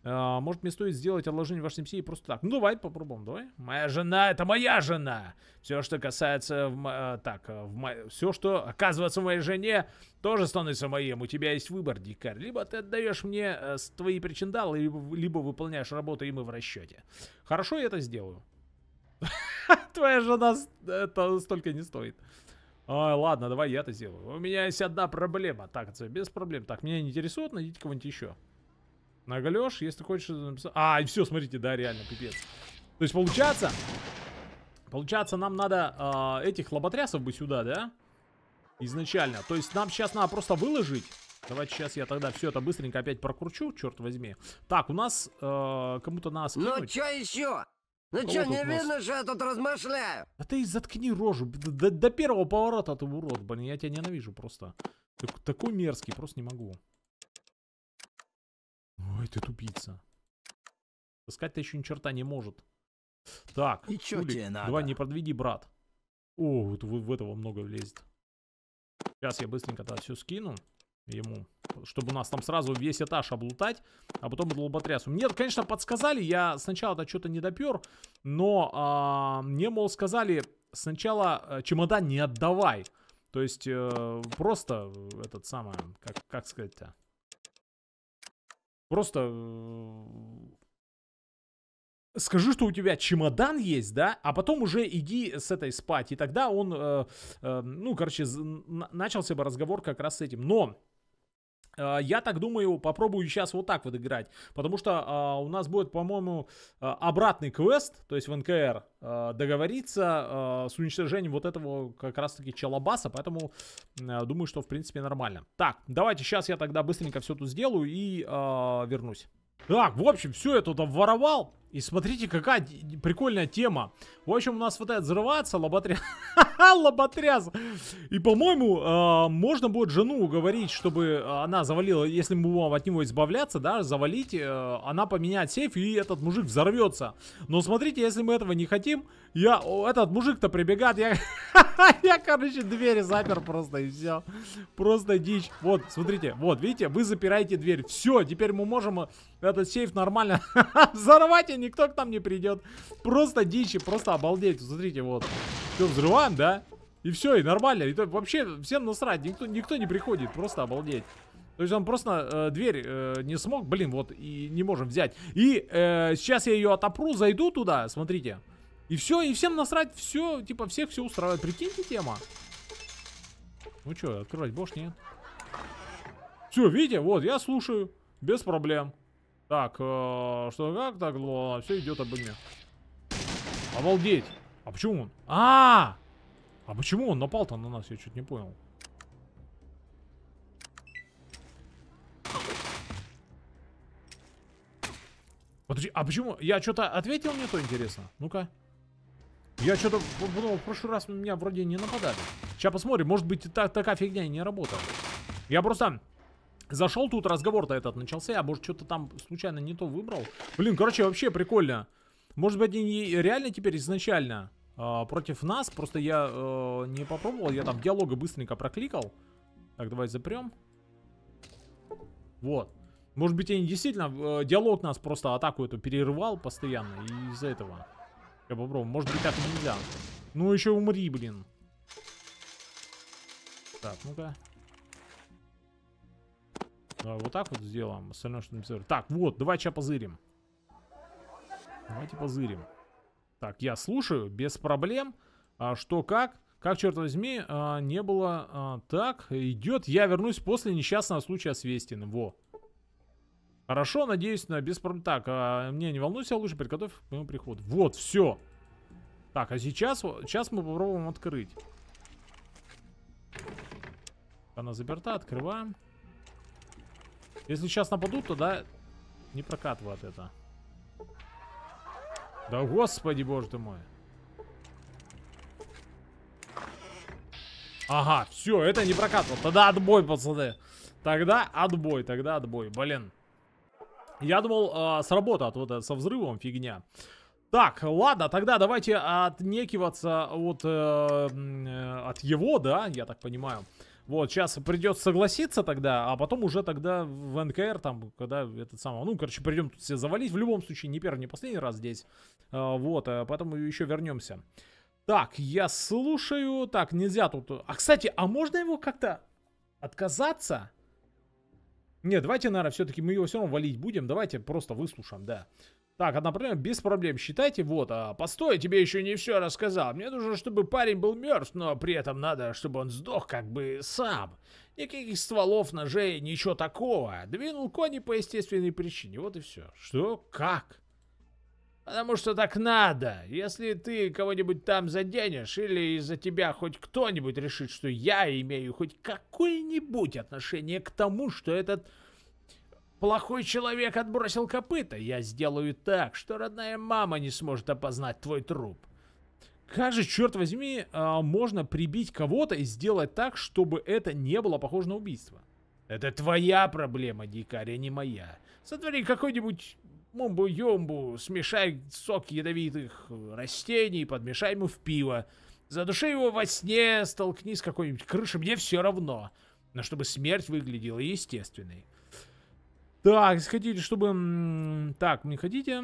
А, может, мне стоит сделать отложение вашей MCI просто так? Ну, давай, попробуем, давай. Моя жена, это моя жена! Все, что касается... В, э, так, э, в все, что оказывается моей жене, тоже становится моим. У тебя есть выбор, дикарь. Либо ты отдаешь мне э, твои причиндалы, либо, либо выполняешь работу, и мы в расчете. Хорошо, я это сделаю. Твоя жена это столько не стоит. А, ладно, давай я это сделаю. У меня есть одна проблема. Так, без проблем. Так, меня не интересует, найдите кого-нибудь еще. Наголешь, если хочешь написать... А, и все, смотрите, да, реально, пипец. То есть получается... Получается, нам надо э, этих лоботрясов бы сюда, да? Изначально. То есть нам сейчас надо просто выложить. Давайте сейчас я тогда все это быстренько опять прокручу, черт возьми. Так, у нас э, кому-то ну ну нас скинуть. Ну что еще? Ну что не видно, что я тут размышляю? Да ты заткни рожу. До, до первого поворота ты урод, блин, я тебя ненавижу просто. Ты такой мерзкий, просто не могу. Ой, ты тупица. Таскать-то еще ни черта не может. Так, И чё тебе надо? давай не продвиги, брат. О, вот в, в этого много влезет. Сейчас я быстренько тогда все скину ему, чтобы у нас там сразу весь этаж облутать, а потом долботрясу. Мне, конечно, подсказали, я сначала-то что-то не допер, но а, мне, мол, сказали, сначала э, чемодан не отдавай. То есть э, просто этот самый как, как сказать-то, Просто скажи, что у тебя чемодан есть, да, а потом уже иди с этой спать. И тогда он, э, э, ну, короче, начался бы разговор как раз с этим. Но а, я так думаю, попробую сейчас вот так вот играть, потому что а, у нас будет, по-моему, а, обратный квест, то есть в НКР а, договориться а, с уничтожением вот этого как раз-таки челобаса, поэтому а, думаю, что в принципе нормально. Так, давайте сейчас я тогда быстренько все тут сделаю и а, вернусь. Так, в общем, все я тут обворовал. И смотрите, какая прикольная тема. В общем, у нас хватает взрываться, лоботряс. лоботряс. И, по-моему, а, можно будет жену уговорить, чтобы а, она завалила, если мы будем от него избавляться, да, завалить, э, она поменяет сейф, и этот мужик взорвется. Но смотрите, если мы этого не хотим, я, этот мужик-то прибегает, я, я, короче, двери запер просто, и все. Просто дичь. Вот, смотрите, вот, видите, вы запираете дверь. Все, теперь мы можем э, этот сейф нормально взорвать никто к нам не придет. Просто дичи, просто обалдеть. Смотрите, вот. Все, взрываем, да? И все, и нормально. И то, вообще всем насрать, никто, никто не приходит, просто обалдеть. То есть он просто э, дверь э, не смог, блин, вот, и не можем взять. И э, сейчас я ее отопру, зайду туда, смотрите. И все, и всем насрать, все, типа, всех все устраивает. Прикиньте, тема. Ну что, открывать будешь, нет? Все, видите, вот, я слушаю, без проблем. Так, э, что как так? все идет об огне. Обалдеть! А почему он? А! -а, -а! а почему он напал-то на нас? Я чуть не понял. Подожди, а почему? Я что-то ответил мне то интересно? Ну-ка. Я что-то ну, в прошлый раз меня вроде не нападали. Сейчас посмотрим, может быть и так, такая фигня и не работала. Я просто Зашел тут, разговор-то этот начался, а может что-то там случайно не то выбрал. Блин, короче, вообще прикольно. Может быть, они реально теперь изначально э, против нас, просто я э, не попробовал, я там диалога быстренько прокликал. Так, давай запрем. Вот. Может быть, они действительно, э, диалог нас просто атаку эту перерывал постоянно, из-за этого. Я попробую, может быть, так нельзя. Ну еще умри, блин. Так, ну-ка. А, вот так вот сделаем. Остальное что написано. Так, вот, давай сейчас позырим. Давайте позырим. Так, я слушаю, без проблем. А, что как? Как, черт возьми, а, не было... А, так, идет. Я вернусь после несчастного случая с Вестиным. Во. Хорошо, надеюсь, на без проблем. Так, а, мне не волнуйся, лучше приготовь к моему приходу. Вот, все. Так, а сейчас, сейчас мы попробуем открыть. Она заперта, открываем. Если сейчас нападут, то да, не прокатывает это. Да господи, боже ты мой. Ага, все, это не прокатывало. Тогда отбой, пацаны. Тогда отбой, тогда отбой. Блин. Я думал, э, сработает вот это со взрывом фигня. Так, ладно, тогда давайте отнекиваться от, э, э от его, да, я так понимаю. Вот, сейчас придется согласиться тогда, а потом уже тогда в НКР, там, когда этот самый, ну, короче, придем тут все завалить. В любом случае, не первый, не последний раз здесь. А, вот, э, поэтому еще вернемся. Так, я слушаю. Так, нельзя тут... А, кстати, а можно его как-то отказаться? Не, давайте, наверное, все-таки мы его все равно валить будем. Давайте просто выслушаем, да. Так, одна проблема, без проблем, считайте, вот, а, постой, тебе еще не все рассказал, мне нужно, чтобы парень был мертв, но при этом надо, чтобы он сдох как бы сам, никаких стволов, ножей, ничего такого, двинул кони по естественной причине, вот и все. Что? Как? Потому что так надо. Если ты кого-нибудь там заденешь, или из-за тебя хоть кто-нибудь решит, что я имею хоть какое-нибудь отношение к тому, что этот плохой человек отбросил копыта, я сделаю так, что родная мама не сможет опознать твой труп. Как же, черт возьми, а, можно прибить кого-то и сделать так, чтобы это не было похоже на убийство? Это твоя проблема, дикарь, а не моя. Сотвори какой-нибудь мумбу-юмбу, смешай сок ядовитых э, растений, подмешай ему в пиво. Задуши его во сне, столкни с какой-нибудь крышей, мне все равно. Но чтобы смерть выглядела естественной. Так, хотите, чтобы... Так, не хотите?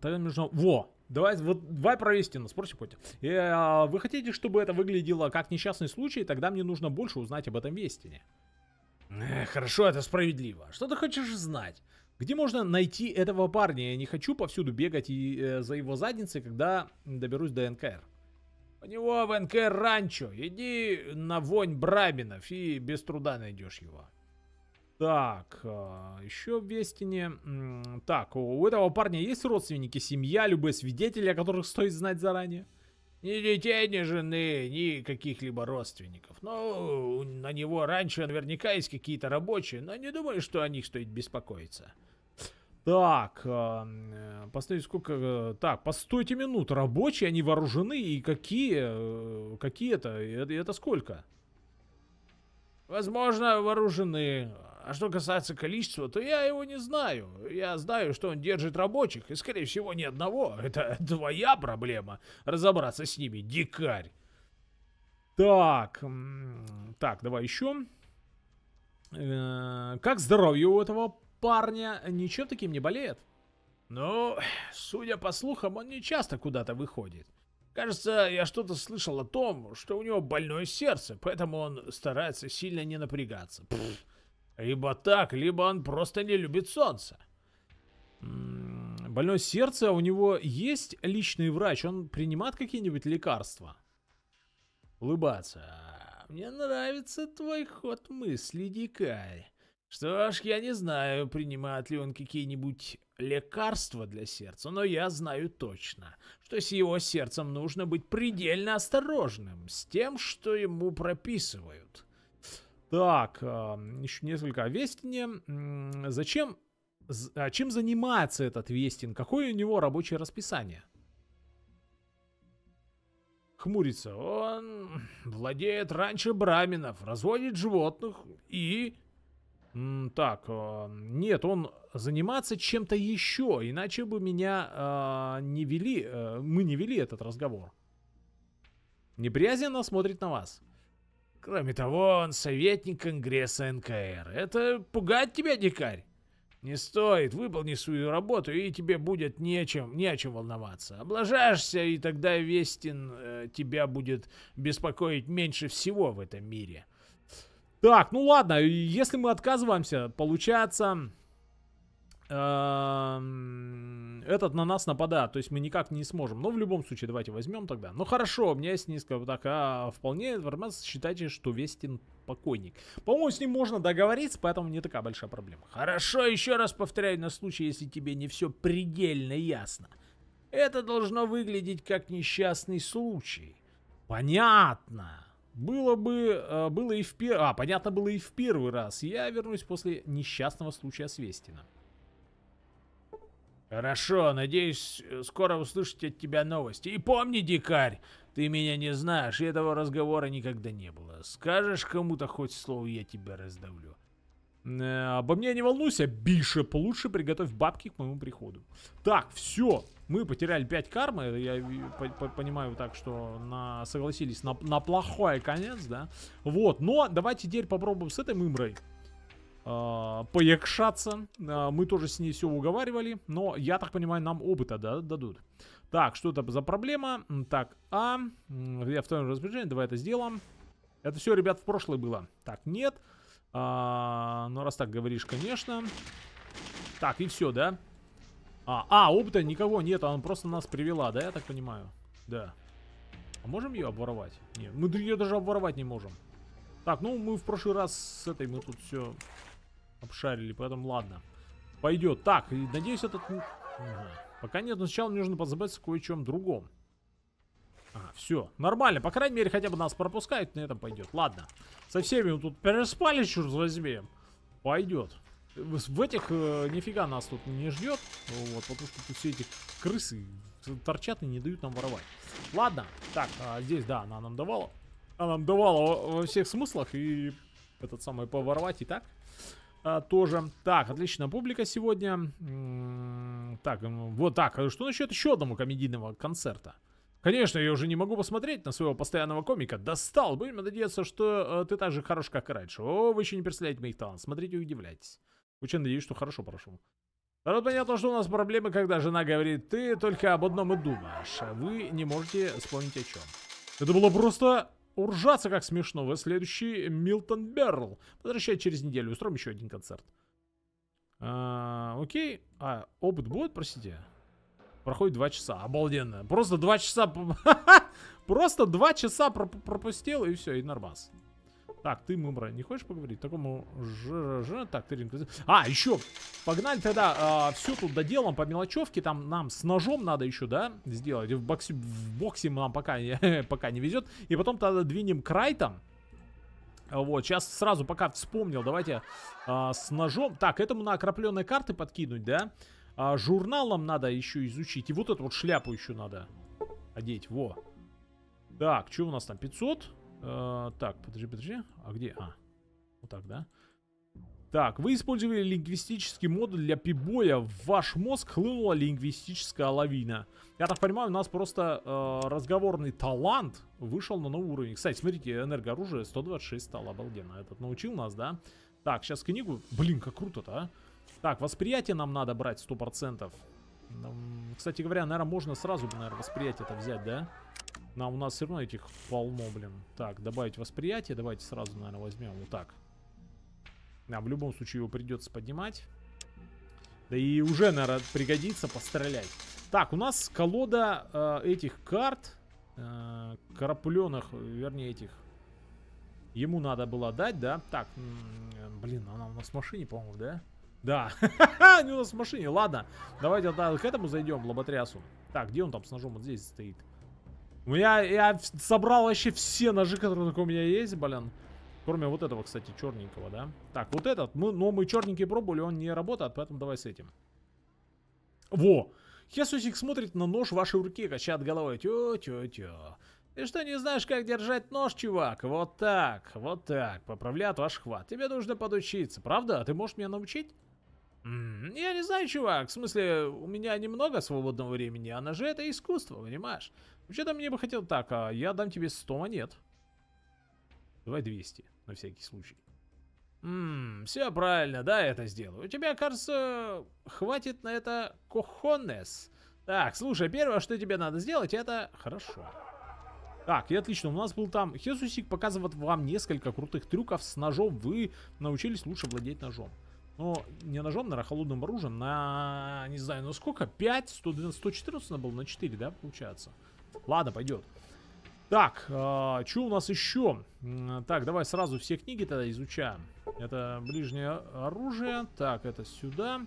Тогда нужно... Во! Давай, вот, давай про истину, спроси Поти. Э, а вы хотите, чтобы это выглядело как несчастный случай? Тогда мне нужно больше узнать об этом Вестине. Э, хорошо, это справедливо. Что ты хочешь знать? Где можно найти этого парня? Я не хочу повсюду бегать и э, за его задницей, когда доберусь до НКР. У него в НКР ранчо. Иди на вонь Брабинов и без труда найдешь его. Так, а, еще в Вестине. Так, у этого парня есть родственники, семья, любые свидетели, о которых стоит знать заранее? Ни детей, ни жены, ни каких-либо родственников. Ну, на него раньше наверняка есть какие-то рабочие, но не думаю, что о них стоит беспокоиться. Так, э, постойте, сколько... Э, так, постойте минут. Рабочие, они вооружены, и какие... Э, какие это? это? Это сколько? Возможно, вооружены. А что касается количества, то я его не знаю. Я знаю, что он держит рабочих, и, скорее всего, ни одного. Это твоя проблема, разобраться с ними, дикарь. Так, так, давай еще. Э, как здоровье у этого парня ничем таким не болеет. Ну, судя по слухам, он не часто куда-то выходит. Кажется, я что-то слышал о том, что у него больное сердце, поэтому он старается сильно не напрягаться. Пфф. Либо так, либо он просто не любит солнце. больное сердце, у него есть личный врач, он принимает какие-нибудь лекарства? Улыбаться. «А, мне нравится твой ход мысли, дикарь. Что ж, я не знаю, принимает ли он какие-нибудь лекарства для сердца, но я знаю точно, что с его сердцем нужно быть предельно осторожным с тем, что ему прописывают. Так, э, еще несколько о Вестине. Зачем, а чем занимается этот Вестин? Какое у него рабочее расписание? Хмурится. Он владеет раньше браминов, разводит животных и так, а, нет, он заниматься чем-то еще, иначе бы меня э, не вели, э, мы не вели этот разговор. Неприязненно смотрит на вас. Кроме того, он советник Конгресса НКР. Это пугает тебя, дикарь? Не стоит, выполни свою работу, и тебе будет нечем, не о чем волноваться. Облажаешься, и тогда Вестин э, тебя будет беспокоить меньше всего в этом мире. — так, ну ладно, если мы отказываемся, получается... Эм, этот на нас нападает, то есть мы никак не сможем. Но в любом случае, давайте возьмем тогда. Ну хорошо, у меня есть несколько такая вполне информация. Считайте, что Вестин покойник. По-моему, с ним можно договориться, поэтому не такая большая проблема. Хорошо, еще раз повторяю, на случай, если тебе не все предельно ясно. Это должно выглядеть как несчастный случай. Понятно. Было бы, э, было и в первый, а, понятно, было и в первый раз. Я вернусь после несчастного случая с Вестином. Хорошо, надеюсь, скоро услышать от тебя новости. И помни, дикарь, ты меня не знаешь, и этого разговора никогда не было. Скажешь кому-то хоть слово, я тебя раздавлю. Э, обо мне не волнуйся, Бишеп, лучше приготовь бабки к моему приходу. Так, все, мы потеряли 5 кармы, я по -по понимаю так, что на, согласились на, на плохой конец, да. Вот, но давайте теперь попробуем с этой мымрой э, поякшаться. Э, мы тоже с ней все уговаривали, но, я так понимаю, нам опыта да, дадут. Так, что это за проблема? Так, А, я твоем распоряжение, давай это сделаем. Это все, ребят, в прошлое было. Так, нет. А, ну, раз так говоришь, конечно. Так, и все, да? А, а, опыта никого нет, он просто нас привела, да, я так понимаю? Да. А можем ее обворовать? Нет, мы ее даже обворовать не можем. Так, ну мы в прошлый раз с этой мы тут все обшарили, поэтому ладно. Пойдет. Так, надеюсь, этот... Ага. Пока нет, но сначала мне нужно позаботиться кое-чем другом. А, все, нормально, по крайней мере, хотя бы нас пропускают, на этом пойдет. Ладно, со всеми мы тут переспали, черт возьми. Пойдет. В этих э, нифига нас тут не ждет. Вот, потому что тут все эти крысы торчат и не дают нам воровать. Ладно. Так, а здесь, да, она нам давала. Она нам давала во всех смыслах. И этот самый поворовать и так. А, тоже. Так, отлично, публика сегодня. М-м, м -м так, вот так. А что насчет еще одного комедийного концерта? Конечно, я уже не могу посмотреть на своего постоянного комика. Достал. Будем надеяться, что э, ты так же хорош, как и раньше. О, вы еще не представляете моих талантов. Смотрите и удивляйтесь. Очень надеюсь, что хорошо прошел. Народ ну, понятно, что у нас проблемы, когда жена говорит, ты только об одном и думаешь. А вы не можете вспомнить о чем. Это было просто уржаться как смешно. Вы следующий Милтон Берл. Возвращает через неделю, устроим еще один концерт. А, окей. А, опыт будет, простите? Проходит два часа. Обалденно. Просто два часа... Просто два часа пропустил, и все, и нормас. Так, ты, Мымра, не хочешь поговорить? Такому ж, -ж, -ж. Так, ты ринг... А, еще! Погнали тогда э, а, все тут доделаем по мелочевке. Там нам с ножом надо еще, да, сделать. В боксе, в боксе нам пока, не, пока не везет. И потом тогда двинем Крайтом. Вот, сейчас сразу пока вспомнил. Давайте э, с ножом... Так, этому на окропленные карты подкинуть, да? А, журналом надо еще изучить. И вот эту вот шляпу еще надо одеть. Во. Так, что у нас там? 500? Э, так, подожди, подожди. А где? А, вот так, да? Так, вы использовали лингвистический модуль для пибоя. В ваш мозг хлынула лингвистическая лавина. Я так понимаю, у нас просто э, разговорный талант вышел на новый уровень. Кстати, смотрите, энергооружие 126 стало, обалденно. Этот научил нас, да? Так, сейчас книгу. Блин, как круто-то, а. Так, восприятие нам надо брать 100%. Кстати говоря, наверное, можно сразу, наверное, восприятие это взять, да? Но у нас все равно этих полно, блин. Так, добавить восприятие. Давайте сразу, наверное, возьмем вот так. А в любом случае его придется поднимать. Да и уже, наверное, пригодится пострелять. Так, у нас колода э, этих карт. Э, крапленых, вернее, этих. Ему надо было дать, да? Так, блин, она у нас в машине, по-моему, да? Да, они у нас в машине, ладно Давайте тогда к этому зайдем, лоботрясу Так, где он там с ножом? Вот здесь стоит я, я собрал вообще все ножи, которые только у меня есть, блин. Кроме вот этого, кстати, черненького, да? Так, вот этот, мы, ну, но мы черненький пробовали, он не работает, поэтому давай с этим. Во! Хесусик смотрит на нож в вашей руке, качает головой. Тю-тю-тю. Ты что, не знаешь, как держать нож, чувак? Вот так, вот так. Поправляет ваш хват. Тебе нужно подучиться, правда? Ты можешь меня научить? Я не знаю, чувак, в смысле, у меня немного свободного времени, а ножи это искусство, понимаешь? Вообще-то мне бы хотел так, а я дам тебе 100 монет. Давай 200, на всякий случай. Ммм, все правильно, да, я это сделаю. У тебя, кажется, хватит на это кохонес. Так, слушай, первое, что тебе надо сделать, это... Хорошо. Так, и отлично, у нас был там... Хесусик показывает вам несколько крутых трюков с ножом. Вы научились лучше владеть ножом. Но не ножом, наверное, а холодным оружием на, не знаю, ну сколько? 5, 112, 114 надо было на 4, да, получается? Ладно, пойдет. Так, э, а, что у нас еще? Так, давай сразу все книги тогда изучаем. Это ближнее оружие. Так, это сюда.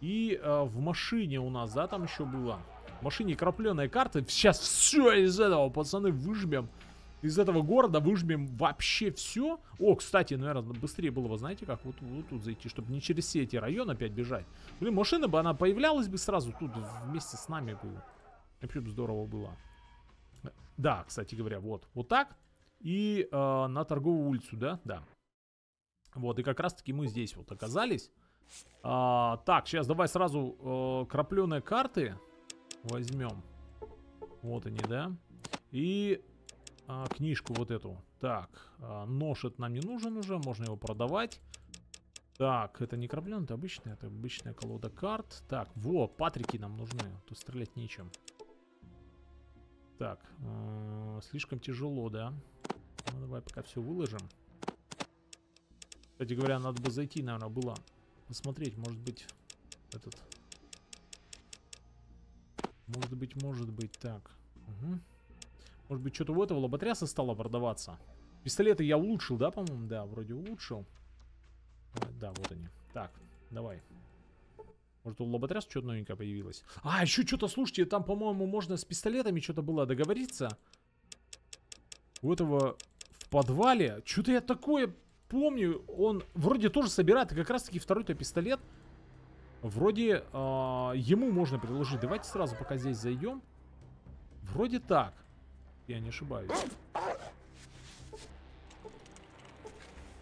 И э, в машине у нас, да, там еще было? В машине крапленые карты. Сейчас все из этого, пацаны, выжмем из этого города выжмем вообще все. О, кстати, ну, наверное, быстрее было бы, знаете, как вот, вот тут зайти, чтобы не через все эти районы опять бежать. Блин, машина бы, она появлялась бы сразу тут вместе с нами бы. Вообще бы здорово было. Да, кстати говоря, вот, вот так. И э, на торговую улицу, да? Да. Вот, и как раз-таки мы здесь вот оказались. А, так, сейчас давай сразу э, крапленые карты возьмем. Вот они, да? И а, книжку вот эту. Так, а, нож это нам не нужен уже, можно его продавать. Так, это не крабленый, это обычная, это обычная колода карт. Так, во, патрики нам нужны, тут стрелять нечем. Так, э, слишком тяжело, да? Ну, давай пока все выложим. Кстати говоря, надо бы зайти, наверное, было посмотреть, может быть, этот... Может быть, может быть, так. Угу. Может быть, что-то у этого лоботряса стало продаваться. Пистолеты я улучшил, да, по-моему? Да, вроде улучшил. Да, вот они. Так, давай. Может, у лоботряса что-то новенькое появилось. А, еще что-то, слушайте, там, по-моему, можно с пистолетами что-то было договориться. У этого в подвале. Что-то я такое помню. Он вроде тоже собирает. И как раз-таки второй-то пистолет. Вроде э, ему можно предложить. Давайте сразу пока здесь зайдем. Вроде так я не ошибаюсь.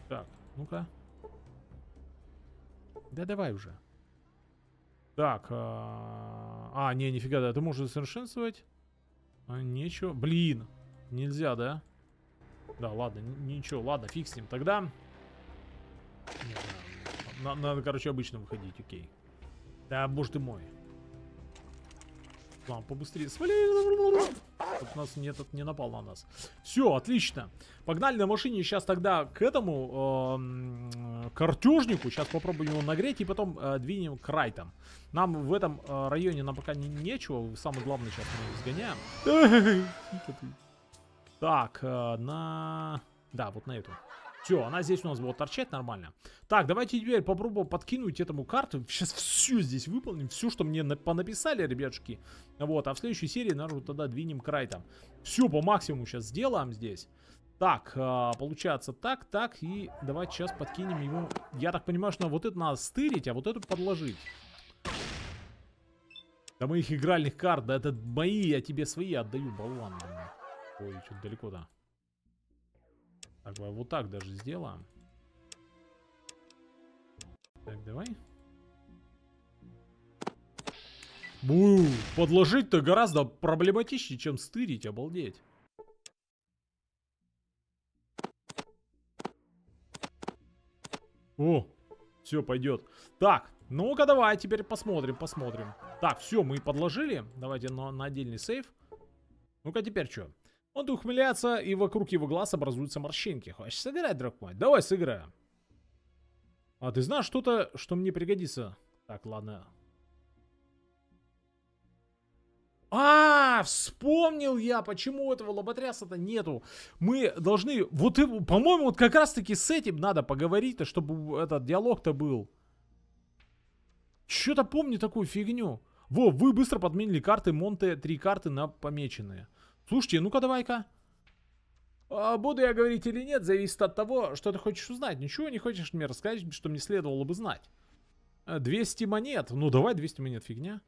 Так, ну-ка. Да давай уже. Так. А, а не, нифига, да, это можно совершенствовать. А, нечего. Блин. Нельзя, да? Да, ладно, ничего, ладно, фиг с ним. Тогда... надо, надо, короче, обычно выходить, окей. Да, боже ты мой нам побыстрее свалить. Чтоб нас не, этот, не напал на нас. Все, отлично. Погнали на машине сейчас тогда к этому э, эм, картежнику. Сейчас попробуем его нагреть и потом э, двинем к райтам. Нам в этом э, районе нам пока не, нечего. Самое главное сейчас мы сгоняем. Так, э, на... Да, вот на эту. Все, она здесь у нас будет торчать нормально. Так, давайте теперь попробуем подкинуть этому карту. Сейчас все здесь выполним, все, что мне на понаписали, ребятушки. Вот, а в следующей серии, наверное, тогда двинем край там. Все по максимуму сейчас сделаем здесь. Так, а, получается так, так, и давайте сейчас подкинем его. Я так понимаю, что вот это надо стырить, а вот эту подложить. Да моих игральных карт, да это мои, я тебе свои отдаю, болван. Ой, что-то далеко-то. Так, вот так даже сделаем. Так, давай. Бу, подложить-то гораздо проблематичнее, чем стырить, обалдеть. О, все пойдет. Так, ну-ка давай теперь посмотрим, посмотрим. Так, все, мы подложили. Давайте на, на отдельный сейф. Ну-ка теперь что? Он ухмыляется, и вокруг его глаз образуются морщинки. Хочешь сыграть, друг мой? Давай сыграем. А ты знаешь что-то, что мне пригодится? Так, ладно. А, вспомнил я, почему этого лоботряса-то нету. Мы должны, вот, по-моему, вот как раз-таки с этим надо поговорить-то, чтобы этот диалог-то был. Что-то помню такую фигню. Во, вы быстро подменили карты Монте, три карты на помеченные. Слушайте, ну-ка давай-ка. А буду я говорить или нет, зависит от того, что ты хочешь узнать. Ничего не хочешь мне рассказать, что мне следовало бы знать. 200 э, монет. Ну давай 200 монет, фигня.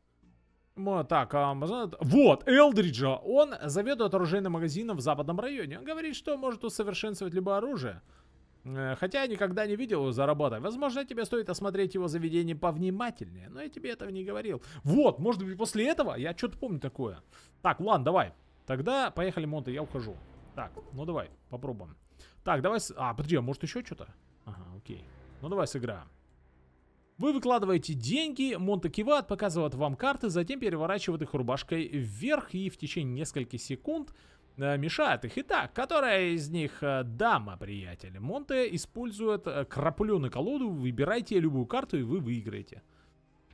Так, а, вот, Элдриджа, он заведует оружейным магазином в западном районе. Он говорит, что может усовершенствовать любое оружие. Э, хотя я никогда не видел его заработать. Возможно, тебе стоит осмотреть его заведение повнимательнее, но я тебе этого не говорил. Вот, может быть, после этого я что-то помню такое. Так, ладно, давай. Тогда поехали, Монте, я ухожу. Так, ну давай, попробуем. Так, давай... С... А, подожди, а может еще что-то? Ага, окей. Ну давай сыграем. Вы выкладываете деньги, Монте кивает, показывает вам карты, затем переворачивает их рубашкой вверх и в течение нескольких секунд э, мешает их. Итак, которая из них э, дама, приятель? Монте использует э, на колоду, выбирайте любую карту и вы выиграете.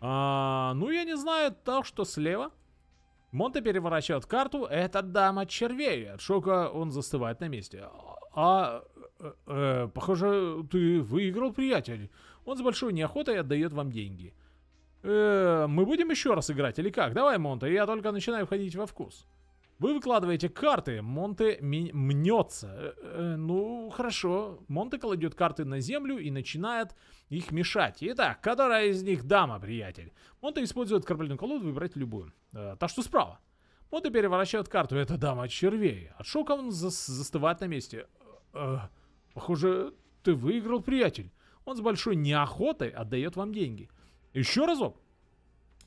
А, ну, я не знаю, то, что слева. Монте переворачивает карту. Это дама червей. От шока он застывает на месте. А... Э, э, похоже, ты выиграл, приятель. Он с большой неохотой отдает вам деньги. Э, мы будем еще раз играть или как? Давай, Монте, я только начинаю входить во вкус. Вы выкладываете карты, Монте мнется. Э, э, ну, хорошо. Монте кладет карты на землю и начинает их мешать. Итак, которая из них дама, приятель? Монте использует корабельную колоду, выбирать любую. Э, та, что справа. Монте переворачивает карту. Это дама червей. От шока он зас застывает на месте. Э, похоже, ты выиграл, приятель. Он с большой неохотой отдает вам деньги. Еще разок.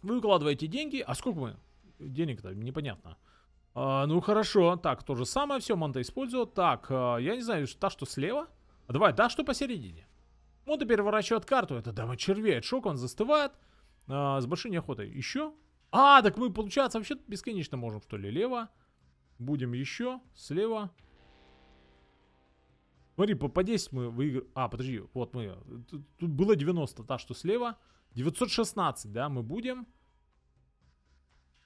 Вы выкладываете деньги, а сколько мы? Денег-то непонятно. А, ну хорошо, так, то же самое, все, Монта использовал. Так, а, я не знаю, та, что слева. А давай, да, что посередине. Монта ну, переворачивает карту, это дама червей, шок, он застывает. А, с большой неохотой. Еще? А, так мы, получается, вообще бесконечно можем, что ли, лево. Будем еще, слева. Смотри, по, по 10 мы выиграем. А, подожди, вот мы. Тут, тут было 90, та, что слева. 916, да, мы будем.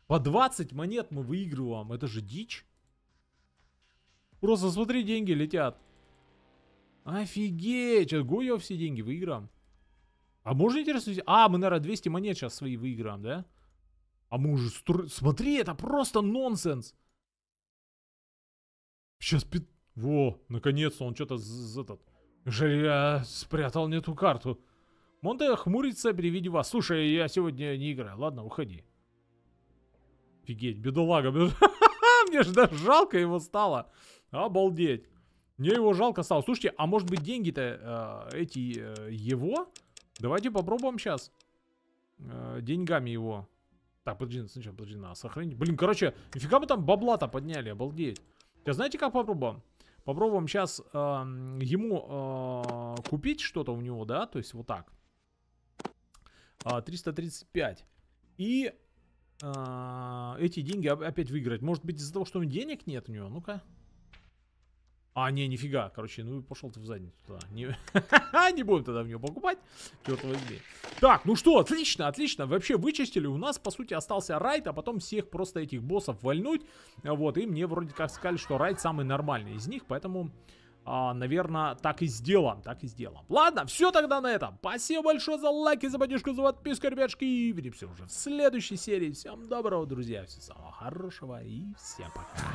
По 20 монет мы выигрываем. Это же дичь. Просто смотри, деньги летят. Офигеть. Ого, я все деньги выиграем. А можно интересно... А, мы, наверное, 200 монет сейчас свои выиграем, да? А мы уже... Стр... Смотри, это просто нонсенс. Сейчас... Пи... Во, наконец-то он что-то за этот... Жаль, я спрятал не ту карту. Монте хмурится при виде вас. Слушай, я сегодня не играю. Ладно, уходи. Офигеть, бедолага. Мне же даже жалко его стало. Обалдеть. Мне его жалко стало. Слушайте, а может быть деньги-то э, эти э, его? Давайте попробуем сейчас. Э, деньгами его. Так, подожди, ну, сначала подожди, на сохранить. Блин, короче, нифига бы там бабла-то подняли, обалдеть. Сейчас знаете, как попробуем? Попробуем сейчас э, эм, ему э, купить что-то у него, да? То есть вот так. Э, 335. И а, эти деньги опять выиграть. Может быть из-за того, что у него денег нет у него? Ну-ка. А, не, нифига. Короче, ну пошел ты в задницу туда. Не, не будем тогда в нее покупать. Черт возьми. Так, ну что, отлично, отлично. Вообще вычистили. У нас, по сути, остался райд, а потом всех просто этих боссов вольнуть. Вот, и мне вроде как сказали, что райд самый нормальный из них, поэтому... А, наверное, так и сделаем, так и сделаем. Ладно, все тогда на этом. Спасибо большое за лайки, за поддержку, за подписку, ребятушки. И увидимся уже в следующей серии. Всем доброго, друзья, всего самого хорошего и всем пока.